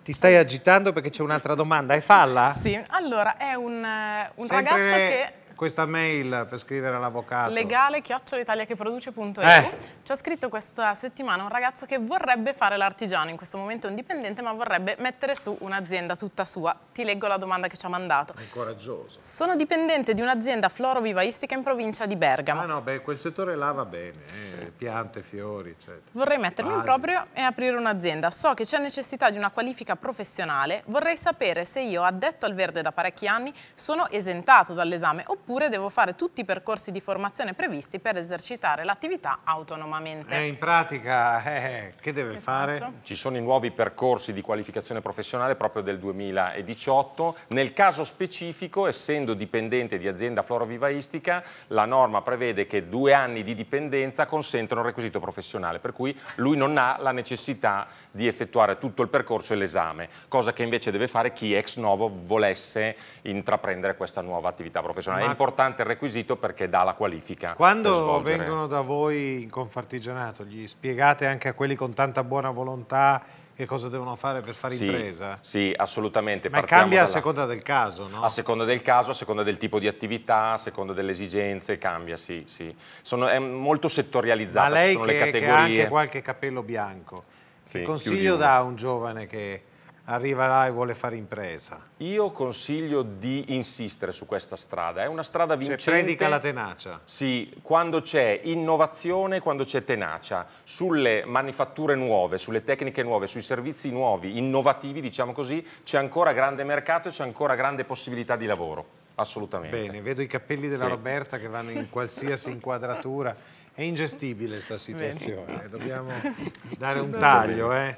[SPEAKER 1] ti stai agitando perché c'è un'altra domanda, e falla? Sì,
[SPEAKER 2] allora è un, eh, un ragazzo che
[SPEAKER 1] questa mail per scrivere all'avvocato? Legale
[SPEAKER 2] chiocciolitaliacheproduce.eu eh. Ci ha scritto questa settimana un ragazzo che vorrebbe fare l'artigiano, in questo momento è un dipendente, ma vorrebbe mettere su un'azienda tutta sua. Ti leggo la domanda che ci ha mandato. È coraggioso. Sono dipendente di un'azienda florovivaistica in provincia di Bergamo. Ah no,
[SPEAKER 1] beh, quel settore là va bene, eh, piante, fiori, eccetera.
[SPEAKER 2] Vorrei mettermi in proprio e aprire un'azienda. So che c'è necessità di una qualifica professionale, vorrei sapere se io, addetto al verde da parecchi anni, sono esentato dall'esame oppure oppure devo fare tutti i percorsi di formazione previsti per esercitare l'attività autonomamente. Eh,
[SPEAKER 1] in pratica, eh, eh che
[SPEAKER 4] deve che fare? Faccio? Ci sono i nuovi percorsi di qualificazione professionale proprio del 2018. Nel caso specifico, essendo dipendente di azienda florovivaistica, la norma prevede che due anni di dipendenza consentono un requisito professionale, per cui lui non ha la necessità di effettuare tutto il percorso e l'esame, cosa che invece deve fare chi ex novo volesse intraprendere questa nuova attività professionale. Ma... È importante il requisito perché dà la qualifica. Quando vengono
[SPEAKER 1] da voi in Confartigianato, gli spiegate anche a quelli con tanta buona volontà che cosa devono fare per fare impresa?
[SPEAKER 4] Sì, assolutamente. Ma Partiamo cambia dalla... a seconda del
[SPEAKER 1] caso, no? A
[SPEAKER 4] seconda del caso, a seconda del tipo di attività, a seconda delle esigenze, cambia, sì, sì. Sono, è molto settorializzata, Ma lei sono che, le categorie. Che ha anche
[SPEAKER 1] qualche capello bianco.
[SPEAKER 4] Sì, che consiglio dà a
[SPEAKER 1] un giovane che arriva là e vuole fare impresa?
[SPEAKER 4] Io consiglio di insistere su questa strada, è una strada cioè, vincente. Cioè predica la tenacia. Sì, quando c'è innovazione, quando c'è tenacia, sulle manifatture nuove, sulle tecniche nuove, sui servizi nuovi, innovativi, diciamo così, c'è ancora grande mercato e c'è ancora grande possibilità di lavoro. Assolutamente.
[SPEAKER 1] Bene, vedo i capelli della sì. Roberta che vanno in qualsiasi inquadratura. È ingestibile questa situazione, dobbiamo
[SPEAKER 4] dare un
[SPEAKER 1] taglio. Eh.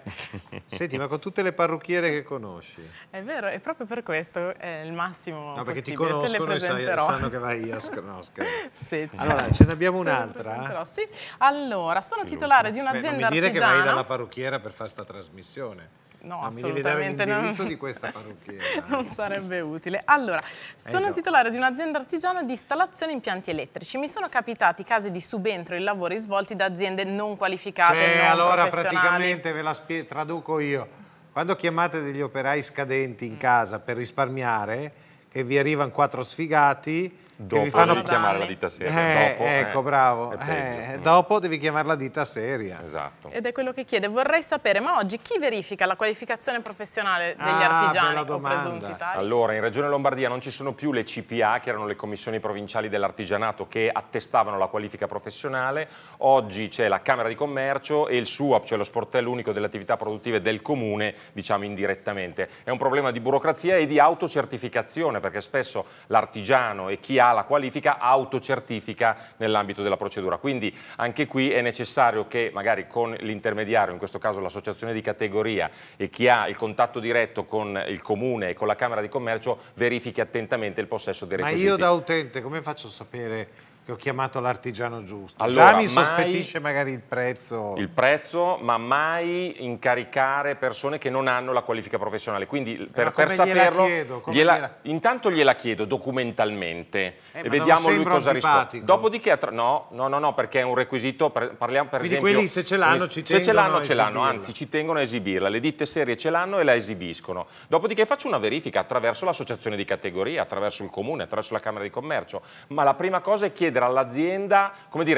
[SPEAKER 1] Senti, ma con tutte le parrucchiere che conosci.
[SPEAKER 2] È vero, è proprio per questo è il massimo No, perché possibile. ti conoscono e sanno
[SPEAKER 1] che vai a Scnosca. Sì, certo. Allora, ce n'abbiamo un'altra. Eh?
[SPEAKER 2] Sì. Allora, sono titolare di un'azienda Non mi dire artigiana. che vai dalla
[SPEAKER 1] parrucchiera per fare questa trasmissione.
[SPEAKER 2] No, ah, assolutamente non, eh. non sarebbe utile. Allora, eh, sono eh, titolare di un'azienda artigiana di installazione impianti elettrici. Mi sono capitati casi di subentro in lavori svolti da aziende non qualificate, cioè, non allora praticamente
[SPEAKER 1] ve la traduco io. Quando chiamate degli operai scadenti in mm. casa per risparmiare, che vi arrivano quattro sfigati, dopo vi fanno devi chiamare la ditta seria. Eh, dopo, ecco, eh, bravo. Eh, Dopo devi chiamare la ditta seria. Esatto.
[SPEAKER 2] Ed è quello che chiede. Vorrei sapere, ma oggi chi verifica la qualificazione professionale degli ah, artigiani o presunti tali?
[SPEAKER 4] Allora, in Regione Lombardia non ci sono più le CPA, che erano le commissioni provinciali dell'artigianato che attestavano la qualifica professionale. Oggi c'è la Camera di Commercio e il SUAP, cioè lo sportello unico delle attività produttive del comune, diciamo indirettamente. È un problema di burocrazia e di autocertificazione, perché spesso l'artigiano e chi ha la qualifica autocertifica nell'ambito della procedura. Quindi anche qui è necessario che magari con l'intermediario, in questo caso l'associazione di categoria e chi ha il contatto diretto con il comune e con la Camera di Commercio verifichi attentamente il possesso dei requisiti. Ma io da
[SPEAKER 1] utente come faccio a sapere ho chiamato
[SPEAKER 4] l'artigiano giusto. Allora, Già mi sospettisce
[SPEAKER 1] magari il prezzo. Il
[SPEAKER 4] prezzo, ma mai incaricare persone che non hanno la qualifica professionale. Quindi eh, per, eh, per saperlo, chiedo, gliela, gliela... intanto gliela chiedo documentalmente eh, e vediamo lui cosa risponde. Dopodiché, no, no, no, no, perché è un requisito, parliamo per Quindi esempio... quelli se ce l'hanno ci tengono Se ce l'hanno ce l'hanno, anzi ci tengono a esibirla, le ditte serie ce l'hanno e la esibiscono. Dopodiché faccio una verifica attraverso l'associazione di categoria, attraverso il comune, attraverso la Camera di Commercio, ma la prima cosa è chiedere chiedere all'azienda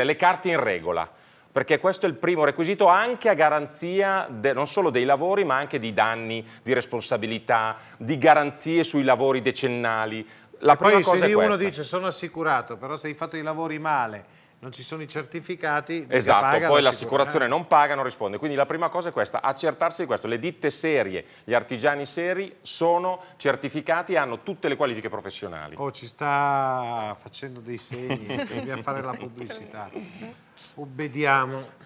[SPEAKER 4] le carte in regola, perché questo è il primo requisito anche a garanzia de, non solo dei lavori ma anche di danni, di responsabilità, di garanzie sui lavori decennali. La e prima poi cosa se uno
[SPEAKER 1] dice sono assicurato, però se hai fatto i lavori male non ci sono i certificati. Esatto, paga, poi l'assicurazione
[SPEAKER 4] non paga, non risponde. Quindi la prima cosa è questa, accertarsi di questo. Le ditte serie, gli artigiani seri sono certificati e hanno tutte le qualifiche professionali.
[SPEAKER 1] Oh, ci sta facendo dei segni, eh, dobbiamo fare la pubblicità. Obbediamo.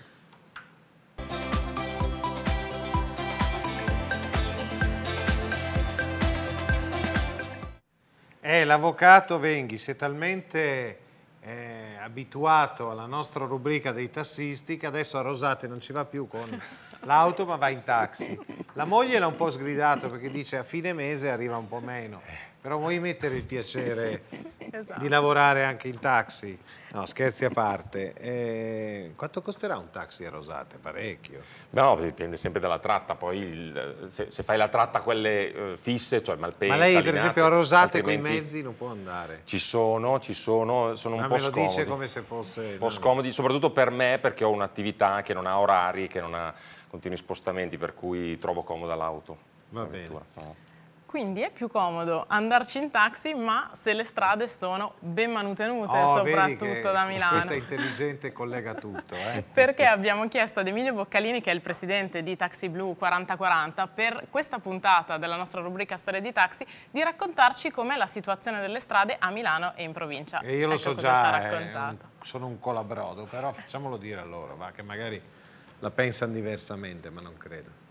[SPEAKER 1] Eh, l'avvocato Venghi sei talmente eh, abituato alla nostra rubrica dei tassisti che adesso a Rosate non ci va più con l'auto ma va in taxi. La moglie l'ha un po' sgridato perché dice a fine mese arriva un po' meno. Però vuoi mettere il piacere
[SPEAKER 9] esatto. di lavorare
[SPEAKER 1] anche in taxi? No, scherzi a parte. Eh, quanto costerà un taxi a Rosate?
[SPEAKER 4] Parecchio. No, dipende sempre dalla tratta. Poi il, se, se, fai la tratta quelle eh, fisse, cioè Malpensa, Ma lei per esempio a Rosate quei mezzi non può andare? Ci sono, ci sono, sono un po' scomodi. Ma me lo dice come
[SPEAKER 1] se fosse... Un po'
[SPEAKER 4] scomodi, soprattutto per me perché ho un'attività che non ha orari, che non ha continui spostamenti, per cui trovo comoda l'auto. Va bene. No.
[SPEAKER 2] Quindi è più comodo andarci in taxi, ma se le strade sono ben manutenute, oh, soprattutto da Milano. Questa
[SPEAKER 1] intelligente collega tutto. Eh?
[SPEAKER 2] Perché abbiamo chiesto ad Emilio Boccalini, che è il presidente di Taxi Blu 4040, per questa puntata della nostra rubrica Storia di Taxi, di raccontarci com'è la situazione delle strade a Milano e in provincia. E io lo ecco so già, un, eh,
[SPEAKER 1] sono un colabrodo, però facciamolo dire a loro, va, che magari la pensano diversamente, ma non credo.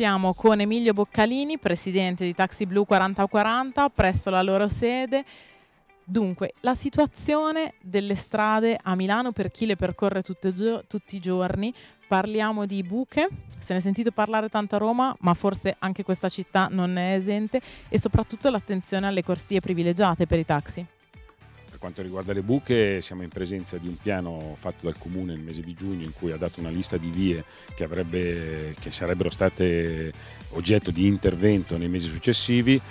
[SPEAKER 2] siamo con Emilio Boccalini, presidente di Taxi Blu 4040 presso la loro sede. Dunque, la situazione delle strade a Milano per chi le percorre gio tutti i giorni, parliamo di buche, se ne è sentito parlare tanto a Roma, ma forse anche questa città non ne è esente, e soprattutto l'attenzione alle corsie privilegiate per i taxi.
[SPEAKER 10] Per quanto riguarda le buche, siamo in presenza di un piano fatto dal Comune nel mese di giugno in cui ha dato una lista di vie che, avrebbe, che sarebbero state oggetto di intervento nei mesi successivi.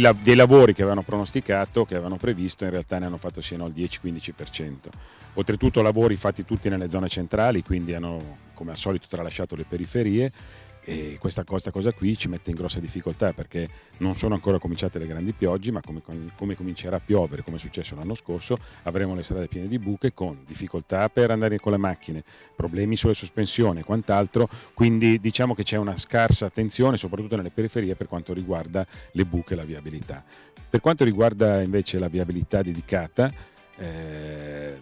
[SPEAKER 10] La dei lavori che avevano pronosticato, che avevano previsto, in realtà ne hanno fatto sino al 10-15%. Oltretutto lavori fatti tutti nelle zone centrali, quindi hanno come al solito tralasciato le periferie e questa cosa, cosa, qui ci mette in grossa difficoltà perché non sono ancora cominciate le grandi piogge, ma come, come, comincerà a piovere, come è successo l'anno scorso, avremo le strade piene di buche con difficoltà per andare con le macchine, problemi sulle sospensioni e quant'altro, quindi diciamo che c'è una scarsa attenzione soprattutto nelle periferie per quanto riguarda le buche e la viabilità. Per quanto riguarda invece la viabilità dedicata, eh,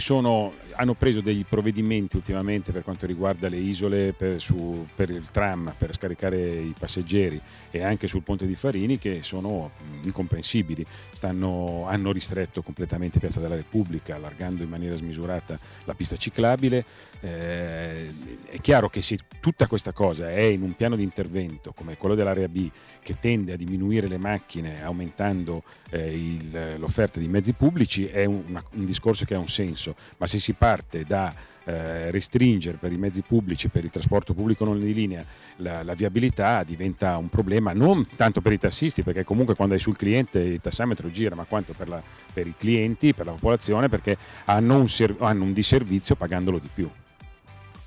[SPEAKER 10] sono, hanno preso dei provvedimenti ultimamente per quanto riguarda le isole per, su, per, il tram, per scaricare i passeggeri e anche sul ponte di Farini che sono incomprensibili. Stanno, hanno ristretto completamente Piazza della Repubblica, allargando in maniera smisurata la pista ciclabile. Eh, è chiaro che se tutta questa cosa è in un piano di intervento come quello dell'area B che tende a diminuire le macchine aumentando eh, il, l'offerta di mezzi pubblici, è un, un discorso che ha un senso senso, ma se si parte da eh, restringere per i mezzi pubblici, per il trasporto pubblico non di linea, la, la, viabilità diventa un problema non tanto per i tassisti, perché comunque quando hai sul cliente il tassametro gira, ma quanto per, la, per i clienti, per la popolazione, perché hanno un, hanno un diservizio pagandolo di più.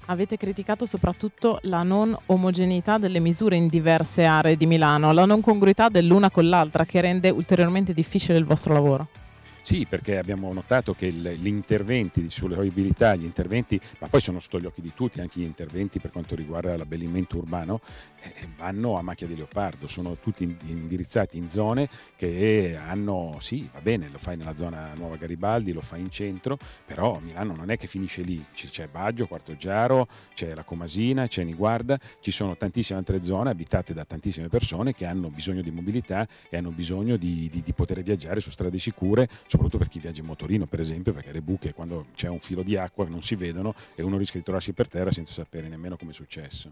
[SPEAKER 2] Avete criticato soprattutto la non omogeneità delle misure in diverse aree di Milano, la non congruità dell'una con l'altra che rende ulteriormente difficile il vostro lavoro. Sì,
[SPEAKER 10] perché abbiamo notato che gli interventi sulle viabilità, gli interventi, ma poi sono sotto gli occhi di tutti anche gli interventi per quanto riguarda l'abbellimento urbano, eh, eh, vanno a macchia di leopardo, sono tutti indirizzati in zone che hanno, sì, va bene, lo fai nella zona Nuova Garibaldi, lo fai in centro, però Milano non è che finisce lì, c'è Baggio, Quarto Giaro, c'è la Comasina, c'è Niguarda, ci sono tantissime altre zone abitate da tantissime persone che hanno bisogno di mobilità e hanno bisogno di, di, di poter viaggiare su strade sicure, soprattutto per chi viaggia in motorino, per esempio, perché le buche quando c'è un filo di acqua non si vedono e uno rischia di trovarsi per terra senza sapere nemmeno come è successo.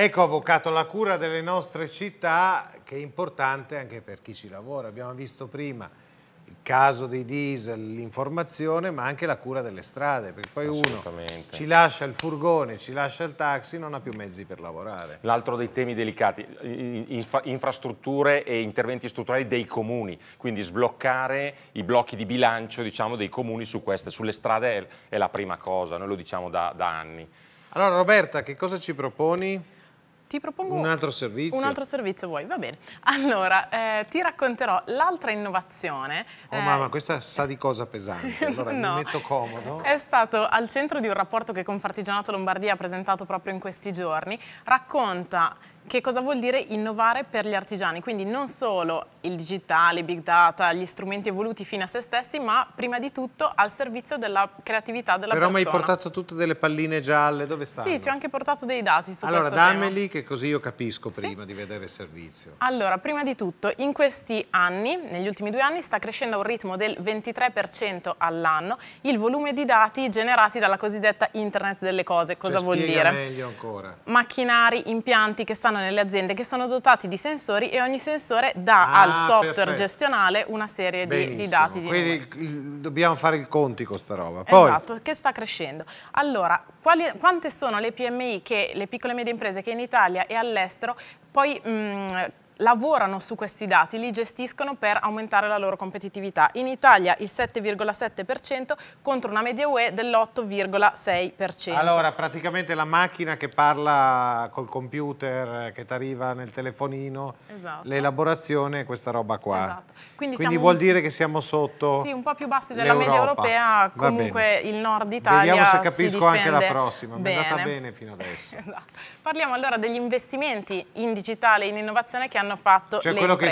[SPEAKER 1] Ecco, Avvocato, la cura delle nostre città che è importante anche per chi ci lavora. Abbiamo visto prima il caso dei diesel, l'informazione, ma anche la cura delle strade, perché poi uno ci lascia il furgone, ci lascia il taxi, non ha più mezzi per lavorare.
[SPEAKER 4] L'altro dei temi delicati, infra infrastrutture e interventi strutturali dei comuni, quindi sbloccare i blocchi di bilancio diciamo, dei comuni su queste, sulle strade è, la prima cosa, noi lo diciamo da, da anni.
[SPEAKER 1] Allora Roberta, che cosa ci proponi? ti propongo un altro servizio. Un altro
[SPEAKER 2] servizio vuoi, va bene. Allora, eh, ti racconterò l'altra innovazione. Oh eh... mamma,
[SPEAKER 1] questa sa di cosa pesante, allora no. mi metto comodo. È
[SPEAKER 2] stato al centro di un rapporto che Confartigianato Lombardia ha presentato proprio in questi giorni, racconta che cosa vuol dire innovare per gli artigiani, quindi non solo il digitale, big data, gli strumenti evoluti fino a se stessi, ma prima di tutto al servizio della creatività della Però persona. Però mi hai portato
[SPEAKER 1] tutte delle palline gialle, dove stanno? Sì, ti
[SPEAKER 2] ho anche portato dei dati su allora, questo Allora dammeli
[SPEAKER 1] tema. che così io capisco prima sì. di vedere il servizio.
[SPEAKER 2] Allora, prima di tutto, in questi anni, negli ultimi due anni, sta crescendo a un ritmo del 23% all'anno il volume di dati generati dalla cosiddetta internet delle cose. Cosa cioè, vuol dire? meglio ancora. Macchinari, impianti che stanno sono nelle aziende che sono dotati di sensori e ogni sensore dà ah, al software perfetto. gestionale una serie di, di, dati. Di Quindi
[SPEAKER 1] numeri. dobbiamo fare i conti con sta roba. Poi... Esatto,
[SPEAKER 2] che sta crescendo. Allora, quali, quante sono le PMI, che, le piccole e medie imprese, che in Italia e all'estero poi mh, mm, lavorano su questi dati, li gestiscono per aumentare la loro competitività. In Italia il 7,7% contro una media UE dell'8,6%. Allora,
[SPEAKER 1] praticamente la macchina che parla col computer, che ti arriva nel telefonino, esatto. l'elaborazione è questa roba qua. Esatto.
[SPEAKER 2] Quindi, Quindi vuol un... dire
[SPEAKER 1] che siamo sotto Sì, un po' più bassi della media europea, comunque
[SPEAKER 2] il nord Italia Vediamo se capisco anche la prossima, mi è andata bene
[SPEAKER 1] fino adesso.
[SPEAKER 2] esatto. Parliamo allora degli investimenti in digitale e in innovazione che hanno hanno fatto cioè le imprese. Cioè quello che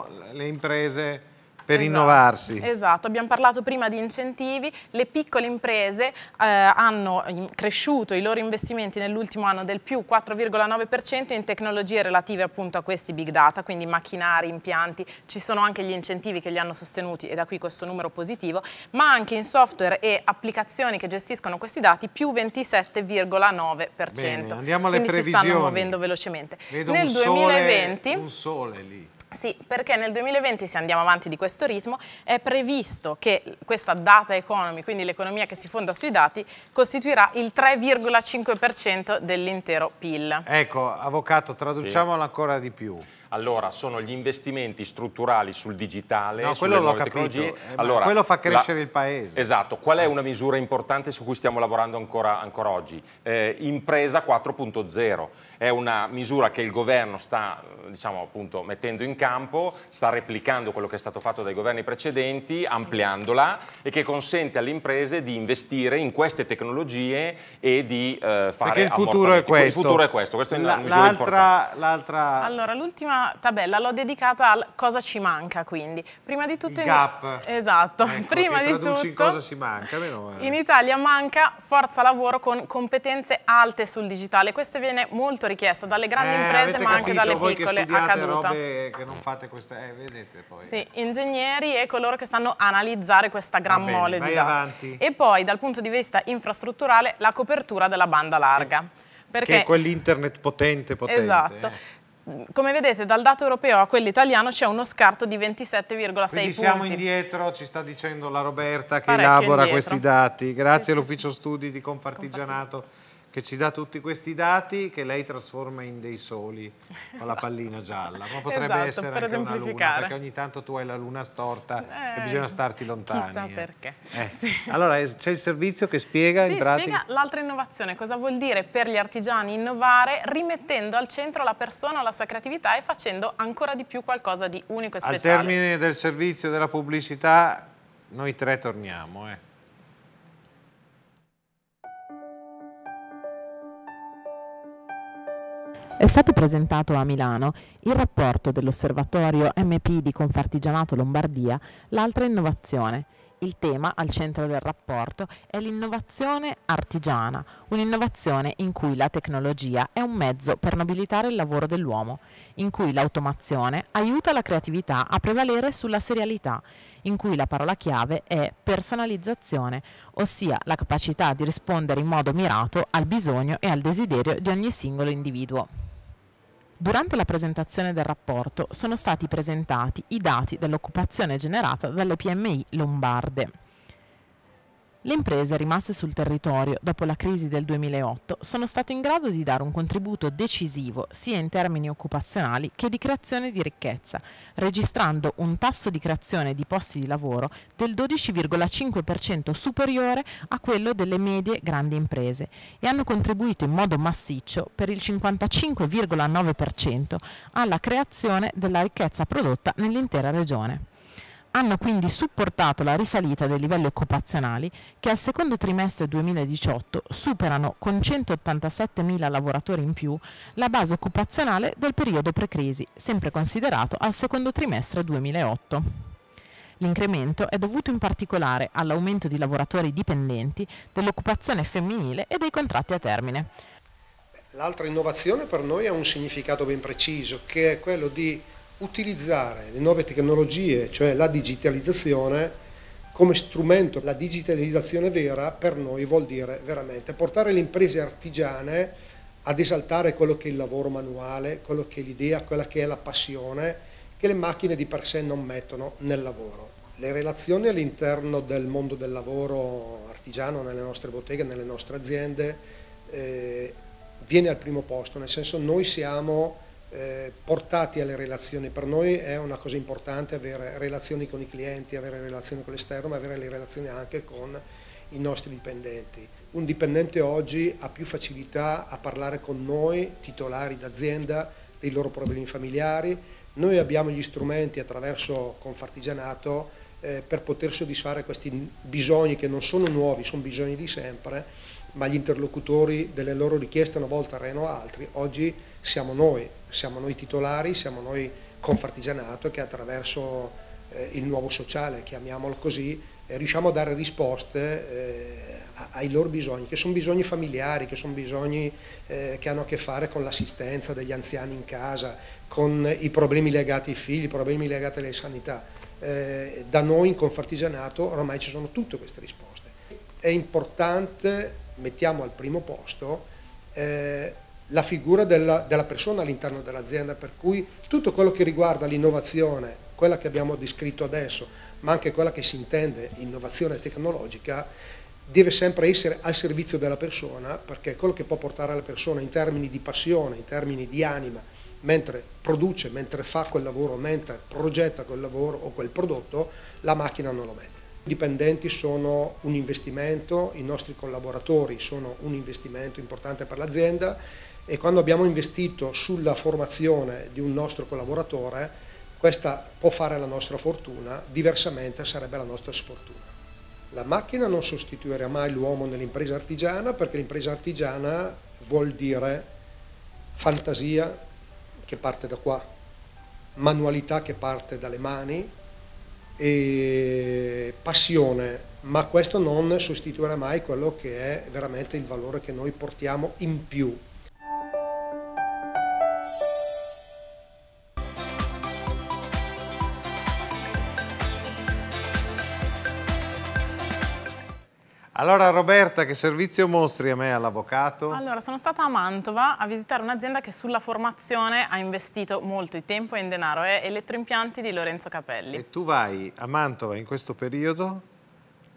[SPEAKER 1] spendono le imprese per esatto. innovarsi.
[SPEAKER 2] Esatto, abbiamo parlato prima di incentivi, le piccole imprese eh, hanno cresciuto i loro investimenti nell'ultimo anno del più 4,9% in tecnologie relative appunto a questi big data, quindi macchinari, impianti, ci sono anche gli incentivi che li hanno sostenuti e da qui questo numero positivo, ma anche in software e applicazioni che gestiscono questi dati più 27,9%. Bene, andiamo alle Quindi previsioni. si stanno muovendo velocemente. Vedo Nel un 2020 sole, un
[SPEAKER 1] sole lì.
[SPEAKER 2] Sì, perché nel 2020, se andiamo avanti di questo ritmo, è previsto che questa data economy, quindi l'economia che si fonda sui dati, costituirà il 3,5% dell'intero PIL.
[SPEAKER 4] Ecco, avvocato, traduciamolo sì. ancora di più. Allora, sono gli investimenti strutturali sul digitale, no, sulle nuove tecnologie. Eh, allora, quello fa crescere la... il paese. Esatto. Qual è una misura importante su cui stiamo lavorando ancora, ancora oggi? Eh, impresa 4.0 è una misura che il governo sta diciamo, appunto, mettendo in campo, sta replicando quello che è stato fatto dai governi precedenti, ampliandola e che consente alle imprese di investire in queste tecnologie e di eh, fare il futuro è questo. Il futuro è questo, questa è una misura importante.
[SPEAKER 1] L'altra...
[SPEAKER 2] Allora, l'ultima tabella l'ho dedicata a cosa ci manca quindi. Prima di tutto... Il gap. In... Esatto. Ecco, Prima di tutto... in cosa
[SPEAKER 1] ci manca, meno In
[SPEAKER 2] Italia manca forza lavoro con competenze alte sul digitale. Questo viene molto richiesta dalle grandi eh, imprese ma anche dalle piccole, accaduta.
[SPEAKER 1] Robe che non fate queste, eh, vedete poi. Sì,
[SPEAKER 2] ingegneri e coloro che sanno analizzare questa gran bene, mole di
[SPEAKER 1] dati. E
[SPEAKER 2] poi dal punto di vista infrastrutturale la copertura della banda larga. Sì. Perché... Che è
[SPEAKER 1] quell'internet potente, potente. Esatto.
[SPEAKER 2] Eh come vedete dal dato europeo a quello italiano c'è uno scarto di 27,6 punti. siamo
[SPEAKER 1] indietro, ci sta dicendo la Roberta che Parecchio elabora indietro. questi dati. Grazie sì, all'ufficio sì, studi di Confartigianato. Confartigianato che ci dà tutti questi dati che lei trasforma in dei soli con la pallina gialla. Ma potrebbe esatto, essere anche una luna, perché ogni tanto tu hai la luna storta eh, e bisogna starti lontani. Chissà eh.
[SPEAKER 2] perché. Eh.
[SPEAKER 1] Sì. Allora eh, c'è il servizio che spiega sì, in pratica... spiega
[SPEAKER 2] l'altra innovazione, cosa vuol dire per gli artigiani innovare rimettendo al centro la persona, la sua creatività e facendo ancora di più qualcosa di unico e speciale. Al
[SPEAKER 1] termine del servizio della pubblicità noi tre torniamo, eh.
[SPEAKER 2] È stato presentato a Milano il rapporto dell'osservatorio MP di Confartigianato Lombardia L'altra innovazione. Il tema al centro del rapporto è l'innovazione artigiana, un'innovazione in cui la tecnologia è un mezzo per nobilitare il lavoro dell'uomo, in cui l'automazione aiuta la creatività a prevalere sulla serialità, in cui la parola chiave è personalizzazione, ossia la capacità di rispondere in modo mirato al bisogno e al desiderio di ogni singolo individuo. Durante la presentazione del rapporto sono stati presentati i dati dell'occupazione generata dalle PMI lombarde. Le imprese rimaste sul territorio dopo la crisi del 2008 sono state in grado di dare un contributo decisivo sia in termini occupazionali che di creazione di ricchezza, registrando un tasso di creazione di posti di lavoro del 12,5% superiore a quello delle medie grandi imprese e hanno contribuito in modo massiccio per il 55,9% alla creazione della ricchezza prodotta nell'intera regione hanno quindi supportato la risalita dei livelli occupazionali che al secondo trimestre 2018 superano con 187.000 lavoratori in più la base occupazionale del periodo pre-crisi, sempre considerato al secondo trimestre 2008. L'incremento è dovuto in particolare all'aumento di lavoratori dipendenti, dell'occupazione femminile
[SPEAKER 9] e dei contratti a termine. L'altra innovazione per noi ha un significato ben preciso, che è quello di utilizzare le nuove tecnologie, cioè la digitalizzazione, come strumento. La digitalizzazione vera per noi vuol dire veramente portare le imprese artigiane ad esaltare quello che è il lavoro manuale, quello che è l'idea, quella che è la passione, che le macchine di per sé non mettono nel lavoro. Le relazioni all'interno del mondo del lavoro artigiano, nelle nostre botteghe, nelle nostre aziende, eh, viene al primo posto, nel senso noi siamo eh, portati alle relazioni. Per noi è una cosa importante avere relazioni con i clienti, avere relazioni con l'esterno, ma avere le relazioni anche con i nostri dipendenti. Un dipendente oggi ha più facilità a parlare con noi, titolari d'azienda, dei loro problemi familiari. Noi abbiamo gli strumenti attraverso Confartigianato eh, per poter soddisfare questi bisogni che non sono nuovi, sono bisogni di sempre, ma gli interlocutori delle loro richieste una volta erano altri, oggi siamo noi siamo noi titolari, siamo noi Confartigianato che attraverso eh, il nuovo sociale, chiamiamolo così, eh, riusciamo a dare risposte eh, ai loro bisogni, che sono bisogni familiari, che sono bisogni eh, che hanno a che fare con l'assistenza degli anziani in casa, con i problemi legati ai figli, i problemi legati alla sanità. Eh, da noi in Confartigianato ormai ci sono tutte queste risposte. È importante, mettiamo al primo posto, la figura della, della persona all'interno dell'azienda, per cui tutto quello che riguarda l'innovazione, quella che abbiamo descritto adesso, ma anche quella che si intende innovazione tecnologica, deve sempre essere al servizio della persona, perché è quello che può portare alla persona in termini di passione, in termini di anima, mentre produce, mentre fa quel lavoro, mentre progetta quel lavoro o quel prodotto, la macchina non lo mette. I dipendenti sono un investimento, i nostri collaboratori sono un investimento importante per l'azienda e quando abbiamo investito sulla formazione di un nostro collaboratore, questa può fare la nostra fortuna, diversamente sarebbe la nostra sfortuna. La macchina non sostituirà mai l'uomo nell'impresa artigiana perché l'impresa artigiana vuol dire fantasia che parte da qua, manualità che parte dalle mani e passione, ma questo non sostituirà mai quello che è veramente il valore che noi portiamo in più
[SPEAKER 1] Allora Roberta, che servizio mostri a me all'avvocato? Allora,
[SPEAKER 2] sono stata a Mantova a visitare un'azienda che sulla formazione ha investito molto di tempo e in denaro, è Elettroimpianti di Lorenzo Capelli. E
[SPEAKER 1] tu vai a Mantova in questo periodo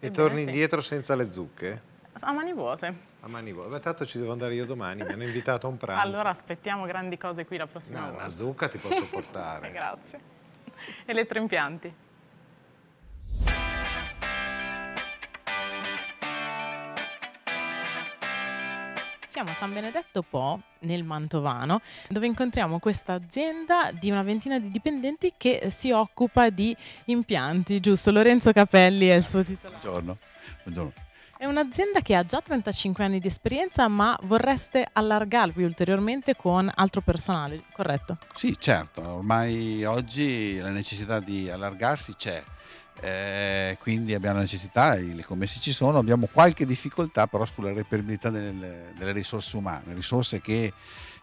[SPEAKER 2] e, e eh torni bene, sì. indietro
[SPEAKER 1] senza le zucche?
[SPEAKER 2] A mani vuote.
[SPEAKER 1] A mani vuote. Beh, tanto ci devo andare io domani, mi hanno invitato a un pranzo. Allora
[SPEAKER 2] aspettiamo grandi cose qui la prossima no, volta.
[SPEAKER 1] una zucca ti posso portare.
[SPEAKER 2] Grazie. Elettroimpianti. spostiamo a San Benedetto Po, nel Mantovano, dove incontriamo questa azienda di una ventina di dipendenti che si occupa di impianti, giusto? Lorenzo Capelli è il suo titolare. Buongiorno. Buongiorno. È un'azienda che ha già 35 anni di esperienza, ma vorreste allargarvi ulteriormente con altro personale, corretto?
[SPEAKER 11] Sì, certo, ormai oggi la necessità di allargarsi c'è eh, quindi abbiamo necessità, le commesse ci sono, abbiamo qualche difficoltà però sulla reperibilità delle, delle risorse umane, risorse che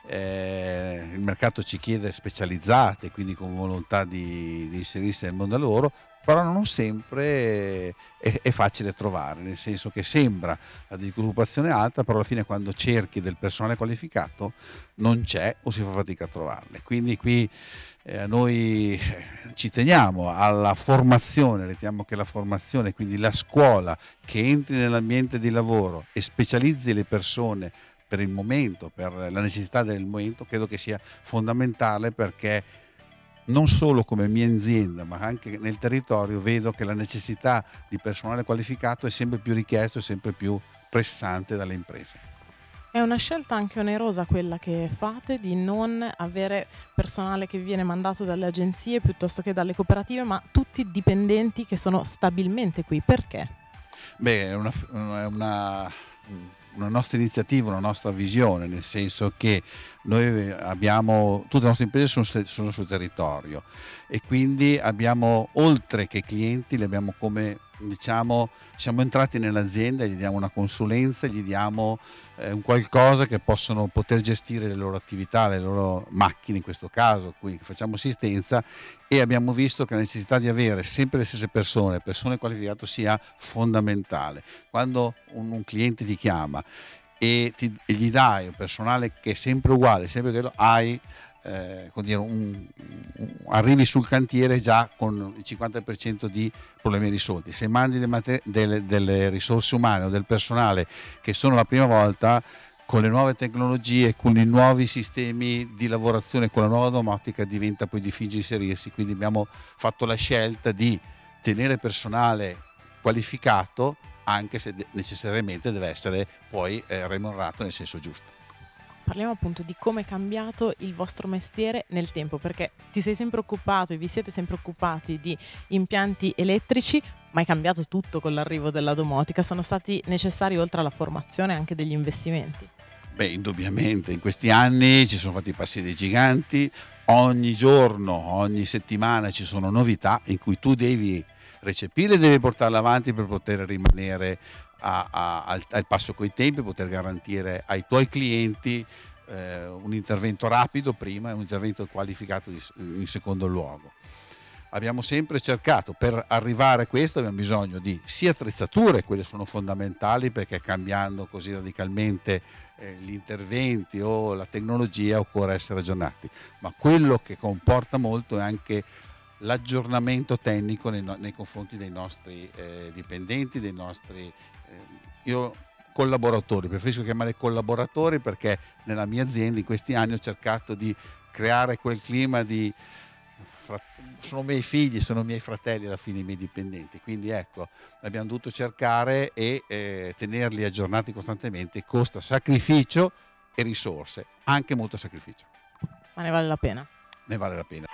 [SPEAKER 11] eh, il mercato ci chiede specializzate, quindi con volontà di, di inserirsi nel mondo loro, però non sempre è, è, facile trovare, nel senso che sembra la disoccupazione alta, però alla fine quando cerchi del personale qualificato non c'è o si fa fatica a trovarle. Quindi qui eh, noi eh, ci teniamo alla formazione, ritiamo che la formazione, quindi la scuola che entri nell'ambiente di lavoro e specializzi le persone per il momento, per la necessità del momento, credo che sia fondamentale perché non solo come mia azienda, ma anche nel territorio vedo che la necessità di personale qualificato è sempre più richiesta e sempre più pressante dalle imprese.
[SPEAKER 2] È una scelta anche onerosa quella che fate di non avere personale che viene mandato dalle agenzie piuttosto che dalle cooperative, ma tutti dipendenti che sono stabilmente qui. Perché?
[SPEAKER 11] Beh, è una, una, una nostra iniziativa, una nostra visione, nel senso che noi eh, abbiamo, tutte le nostre imprese sono, sono sul territorio e quindi abbiamo, oltre che clienti, li abbiamo come diciamo, siamo entrati nell'azienda, gli diamo una consulenza, gli diamo eh, un qualcosa che possono poter gestire le loro attività, le loro macchine in questo caso, qui facciamo assistenza e abbiamo visto che la necessità di avere sempre le stesse persone, persone qualificate sia fondamentale. Quando un, un cliente ti chiama e, ti, e gli dai un personale che è sempre uguale, sempre quello, hai eh, dire, un, un, arrivi sul cantiere già con il 50% di problemi risolti. Se mandi delle, delle, delle risorse umane o del personale che sono la prima volta, con le nuove tecnologie, con i nuovi sistemi di lavorazione, con la nuova domotica diventa poi difficile inserirsi, quindi abbiamo fatto la scelta di tenere personale qualificato anche se necessariamente deve essere poi eh, remunerato nel senso giusto
[SPEAKER 2] parliamo appunto di come è cambiato il vostro mestiere nel tempo, perché ti sei sempre occupato e vi siete sempre occupati di impianti elettrici, ma è cambiato tutto con l'arrivo della domotica. Sono stati necessari, oltre alla formazione, anche degli investimenti.
[SPEAKER 11] Beh, indubbiamente, in questi anni ci sono fatti passi dei giganti, ogni giorno, ogni settimana ci sono novità in cui tu devi recepire, devi portarle avanti per poter rimanere a, a, al, al, passo coi tempi, poter garantire ai tuoi clienti eh, un intervento rapido prima e un intervento qualificato in secondo luogo. Abbiamo sempre cercato, per arrivare a questo abbiamo bisogno di sia attrezzature, quelle sono fondamentali perché cambiando così radicalmente eh, gli interventi o la tecnologia occorre essere aggiornati, ma quello che comporta molto è anche l'aggiornamento tecnico nei, nei, confronti dei nostri eh, dipendenti, dei nostri io collaboratori, preferisco chiamare collaboratori perché nella mia azienda in questi anni ho cercato di creare quel clima di sono miei figli, sono miei fratelli alla fine i miei dipendenti, quindi ecco, abbiamo dovuto cercare e eh, tenerli aggiornati costantemente, costa sacrificio e risorse, anche molto sacrificio.
[SPEAKER 2] Ma ne vale la pena.
[SPEAKER 11] Ne vale la pena.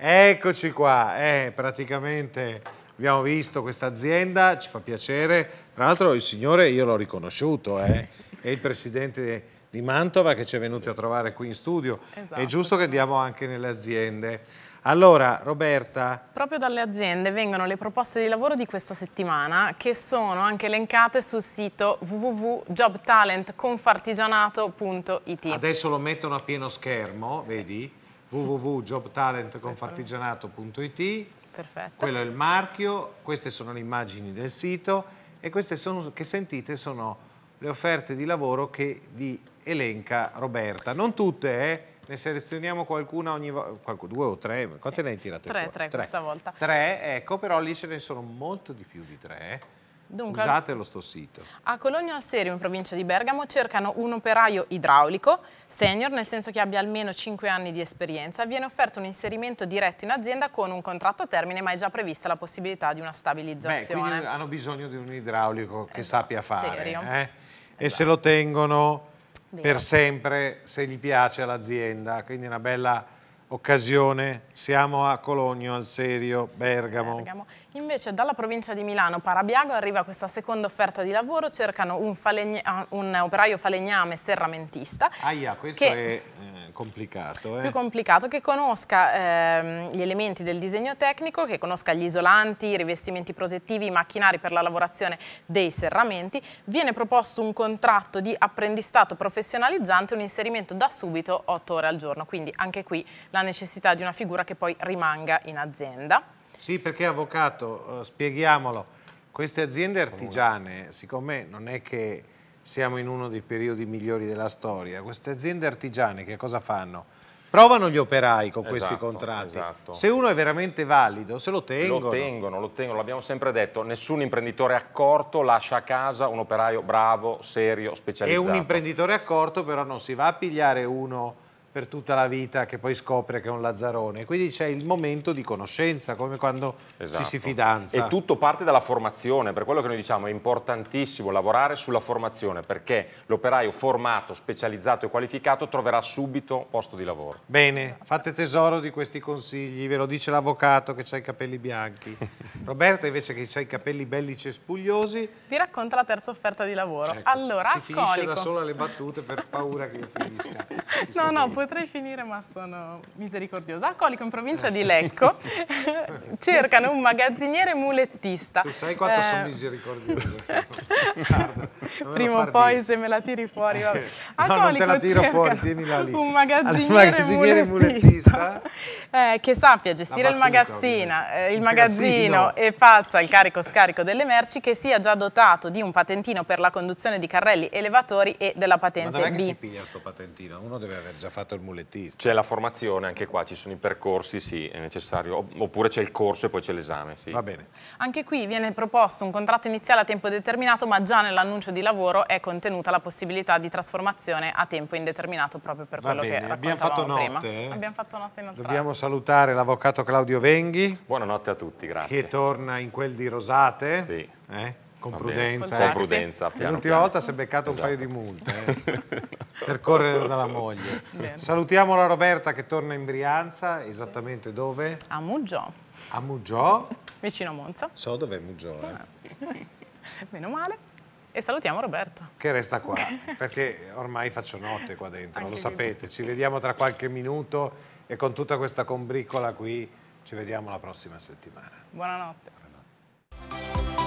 [SPEAKER 1] Eccoci qua, eh, praticamente abbiamo visto questa azienda, ci fa piacere. Tra l'altro il signore io l'ho riconosciuto, eh. è il presidente di Mantova che ci è venuto a trovare qui in studio.
[SPEAKER 2] Esatto. È giusto
[SPEAKER 1] che andiamo anche nelle aziende. Allora, Roberta.
[SPEAKER 2] Proprio dalle aziende vengono le proposte di lavoro di questa settimana che sono anche elencate sul sito www.jobtalentconfartigianato.it. Adesso
[SPEAKER 1] lo mettono a pieno schermo, sì. vedi? www.jobtalentconfartigianato.it Perfetto. Quello è il marchio, queste sono le immagini del sito e queste sono, che sentite sono le offerte di lavoro che vi elenca Roberta. Non tutte, eh? ne selezioniamo qualcuna ogni volta, due o tre, quante sì. ne hai tirate? Tre, tre, tre questa volta. Tre, ecco, però lì ce ne sono molto di più di tre. Eh.
[SPEAKER 2] Dunque, Usatelo sto sito. A Cologno Asserio, in provincia di Bergamo, cercano un operaio idraulico, senior, nel senso che abbia almeno 5 anni di esperienza. Viene offerto un inserimento diretto in azienda con un contratto a termine, ma è già prevista la possibilità di una stabilizzazione. Beh, quindi
[SPEAKER 1] hanno bisogno di un idraulico che esatto, sappia fare. Serio. Eh? Esatto. E se esatto. lo tengono
[SPEAKER 2] Vero. per sempre,
[SPEAKER 1] se gli piace all'azienda. Quindi una bella occasione, siamo a Cologno, al Serio, sì, Bergamo. Bergamo.
[SPEAKER 2] Invece dalla provincia di Milano, Parabiago, arriva questa seconda offerta di lavoro, cercano un, falegna, un operaio falegname serramentista. Aia, questo che... è eh, complicato. Eh? Più complicato, che conosca ehm, gli elementi del disegno tecnico, che conosca gli isolanti, i rivestimenti protettivi, i macchinari per la lavorazione dei serramenti. Viene proposto un contratto di apprendistato professionalizzante, un inserimento da subito 8 ore al giorno. Quindi anche qui la necessità di una figura che poi rimanga in azienda.
[SPEAKER 1] Sì, perché avvocato, eh, spieghiamolo, queste aziende artigiane, siccome non è che siamo in uno dei periodi migliori della storia. Queste aziende artigiane che cosa fanno? Provano gli operai con esatto, questi contratti.
[SPEAKER 4] Esatto. Se uno è veramente valido, se lo tengono. Lo tengono, lo tengono, l'abbiamo sempre detto. Nessun imprenditore accorto lascia a casa un operaio bravo, serio, specializzato. E un imprenditore
[SPEAKER 1] accorto però non si va a pigliare uno per tutta la vita che poi scopre che è un lazzarone. Quindi c'è il momento di conoscenza, come quando
[SPEAKER 4] esatto. si, si fidanza. E tutto parte dalla formazione, per quello che noi diciamo è importantissimo lavorare sulla formazione, perché l'operaio formato, specializzato e qualificato troverà subito posto di lavoro.
[SPEAKER 1] Bene, fate tesoro di questi consigli, ve lo dice l'avvocato che ha i capelli bianchi. Roberta invece che ha i capelli belli
[SPEAKER 2] cespugliosi. Vi racconta la terza offerta di lavoro. Ecco, allora, si accolico. finisce da sola le battute per paura che finisca. no, no, potrei finire ma sono misericordiosa. A Colico, in provincia di Lecco, cercano un magazziniere mulettista. Tu sai quanto eh. sono
[SPEAKER 9] misericordiosa. Guarda prima o poi dire. se me la
[SPEAKER 2] tiri fuori. Vabbè. A no, Colico non ecco, un magazziniere, magazziniere mulettista, Eh, che sappia gestire battuta, eh, il, il magazzino e faccia il carico-scarico delle merci, che sia già dotato di un patentino per la conduzione di carrelli elevatori e della patente Ma B. Ma si
[SPEAKER 4] piglia sto patentino? Uno deve aver già fatto il mulettista. C'è la formazione, anche qua ci sono i percorsi, sì, è necessario, oppure c'è il corso e poi c'è l'esame, sì. Va bene.
[SPEAKER 2] Anche qui viene proposto un contratto iniziale a tempo determinato, ma già nell'annuncio di di lavoro è contenuta la possibilità di trasformazione a tempo indeterminato proprio per Va quello bene, che abbiamo fatto prima. Notte, eh? Abbiamo fatto
[SPEAKER 1] notte inoltrata. Dobbiamo salutare l'avvocato Claudio Venghi. Buonanotte
[SPEAKER 4] a tutti,
[SPEAKER 8] grazie. Che
[SPEAKER 1] torna in quel di Rosate. Sì. Eh? Con prudenza, con, eh. con prudenza. L'ultima volta si è beccato esatto. un paio di multe eh, per correre dalla moglie. Bene. Salutiamo la Roberta che torna in Brianza, esattamente dove? A Muggio. A Muggio? Vicino a Monza. So dov'è Muggio.
[SPEAKER 2] Eh. Meno male. E salutiamo Roberto.
[SPEAKER 1] Che resta qua, perché ormai faccio notte qua dentro, Anche lo sapete. Ci vediamo tra qualche minuto e con tutta questa combriccola qui ci vediamo la prossima settimana.
[SPEAKER 2] Buonanotte. Buonanotte.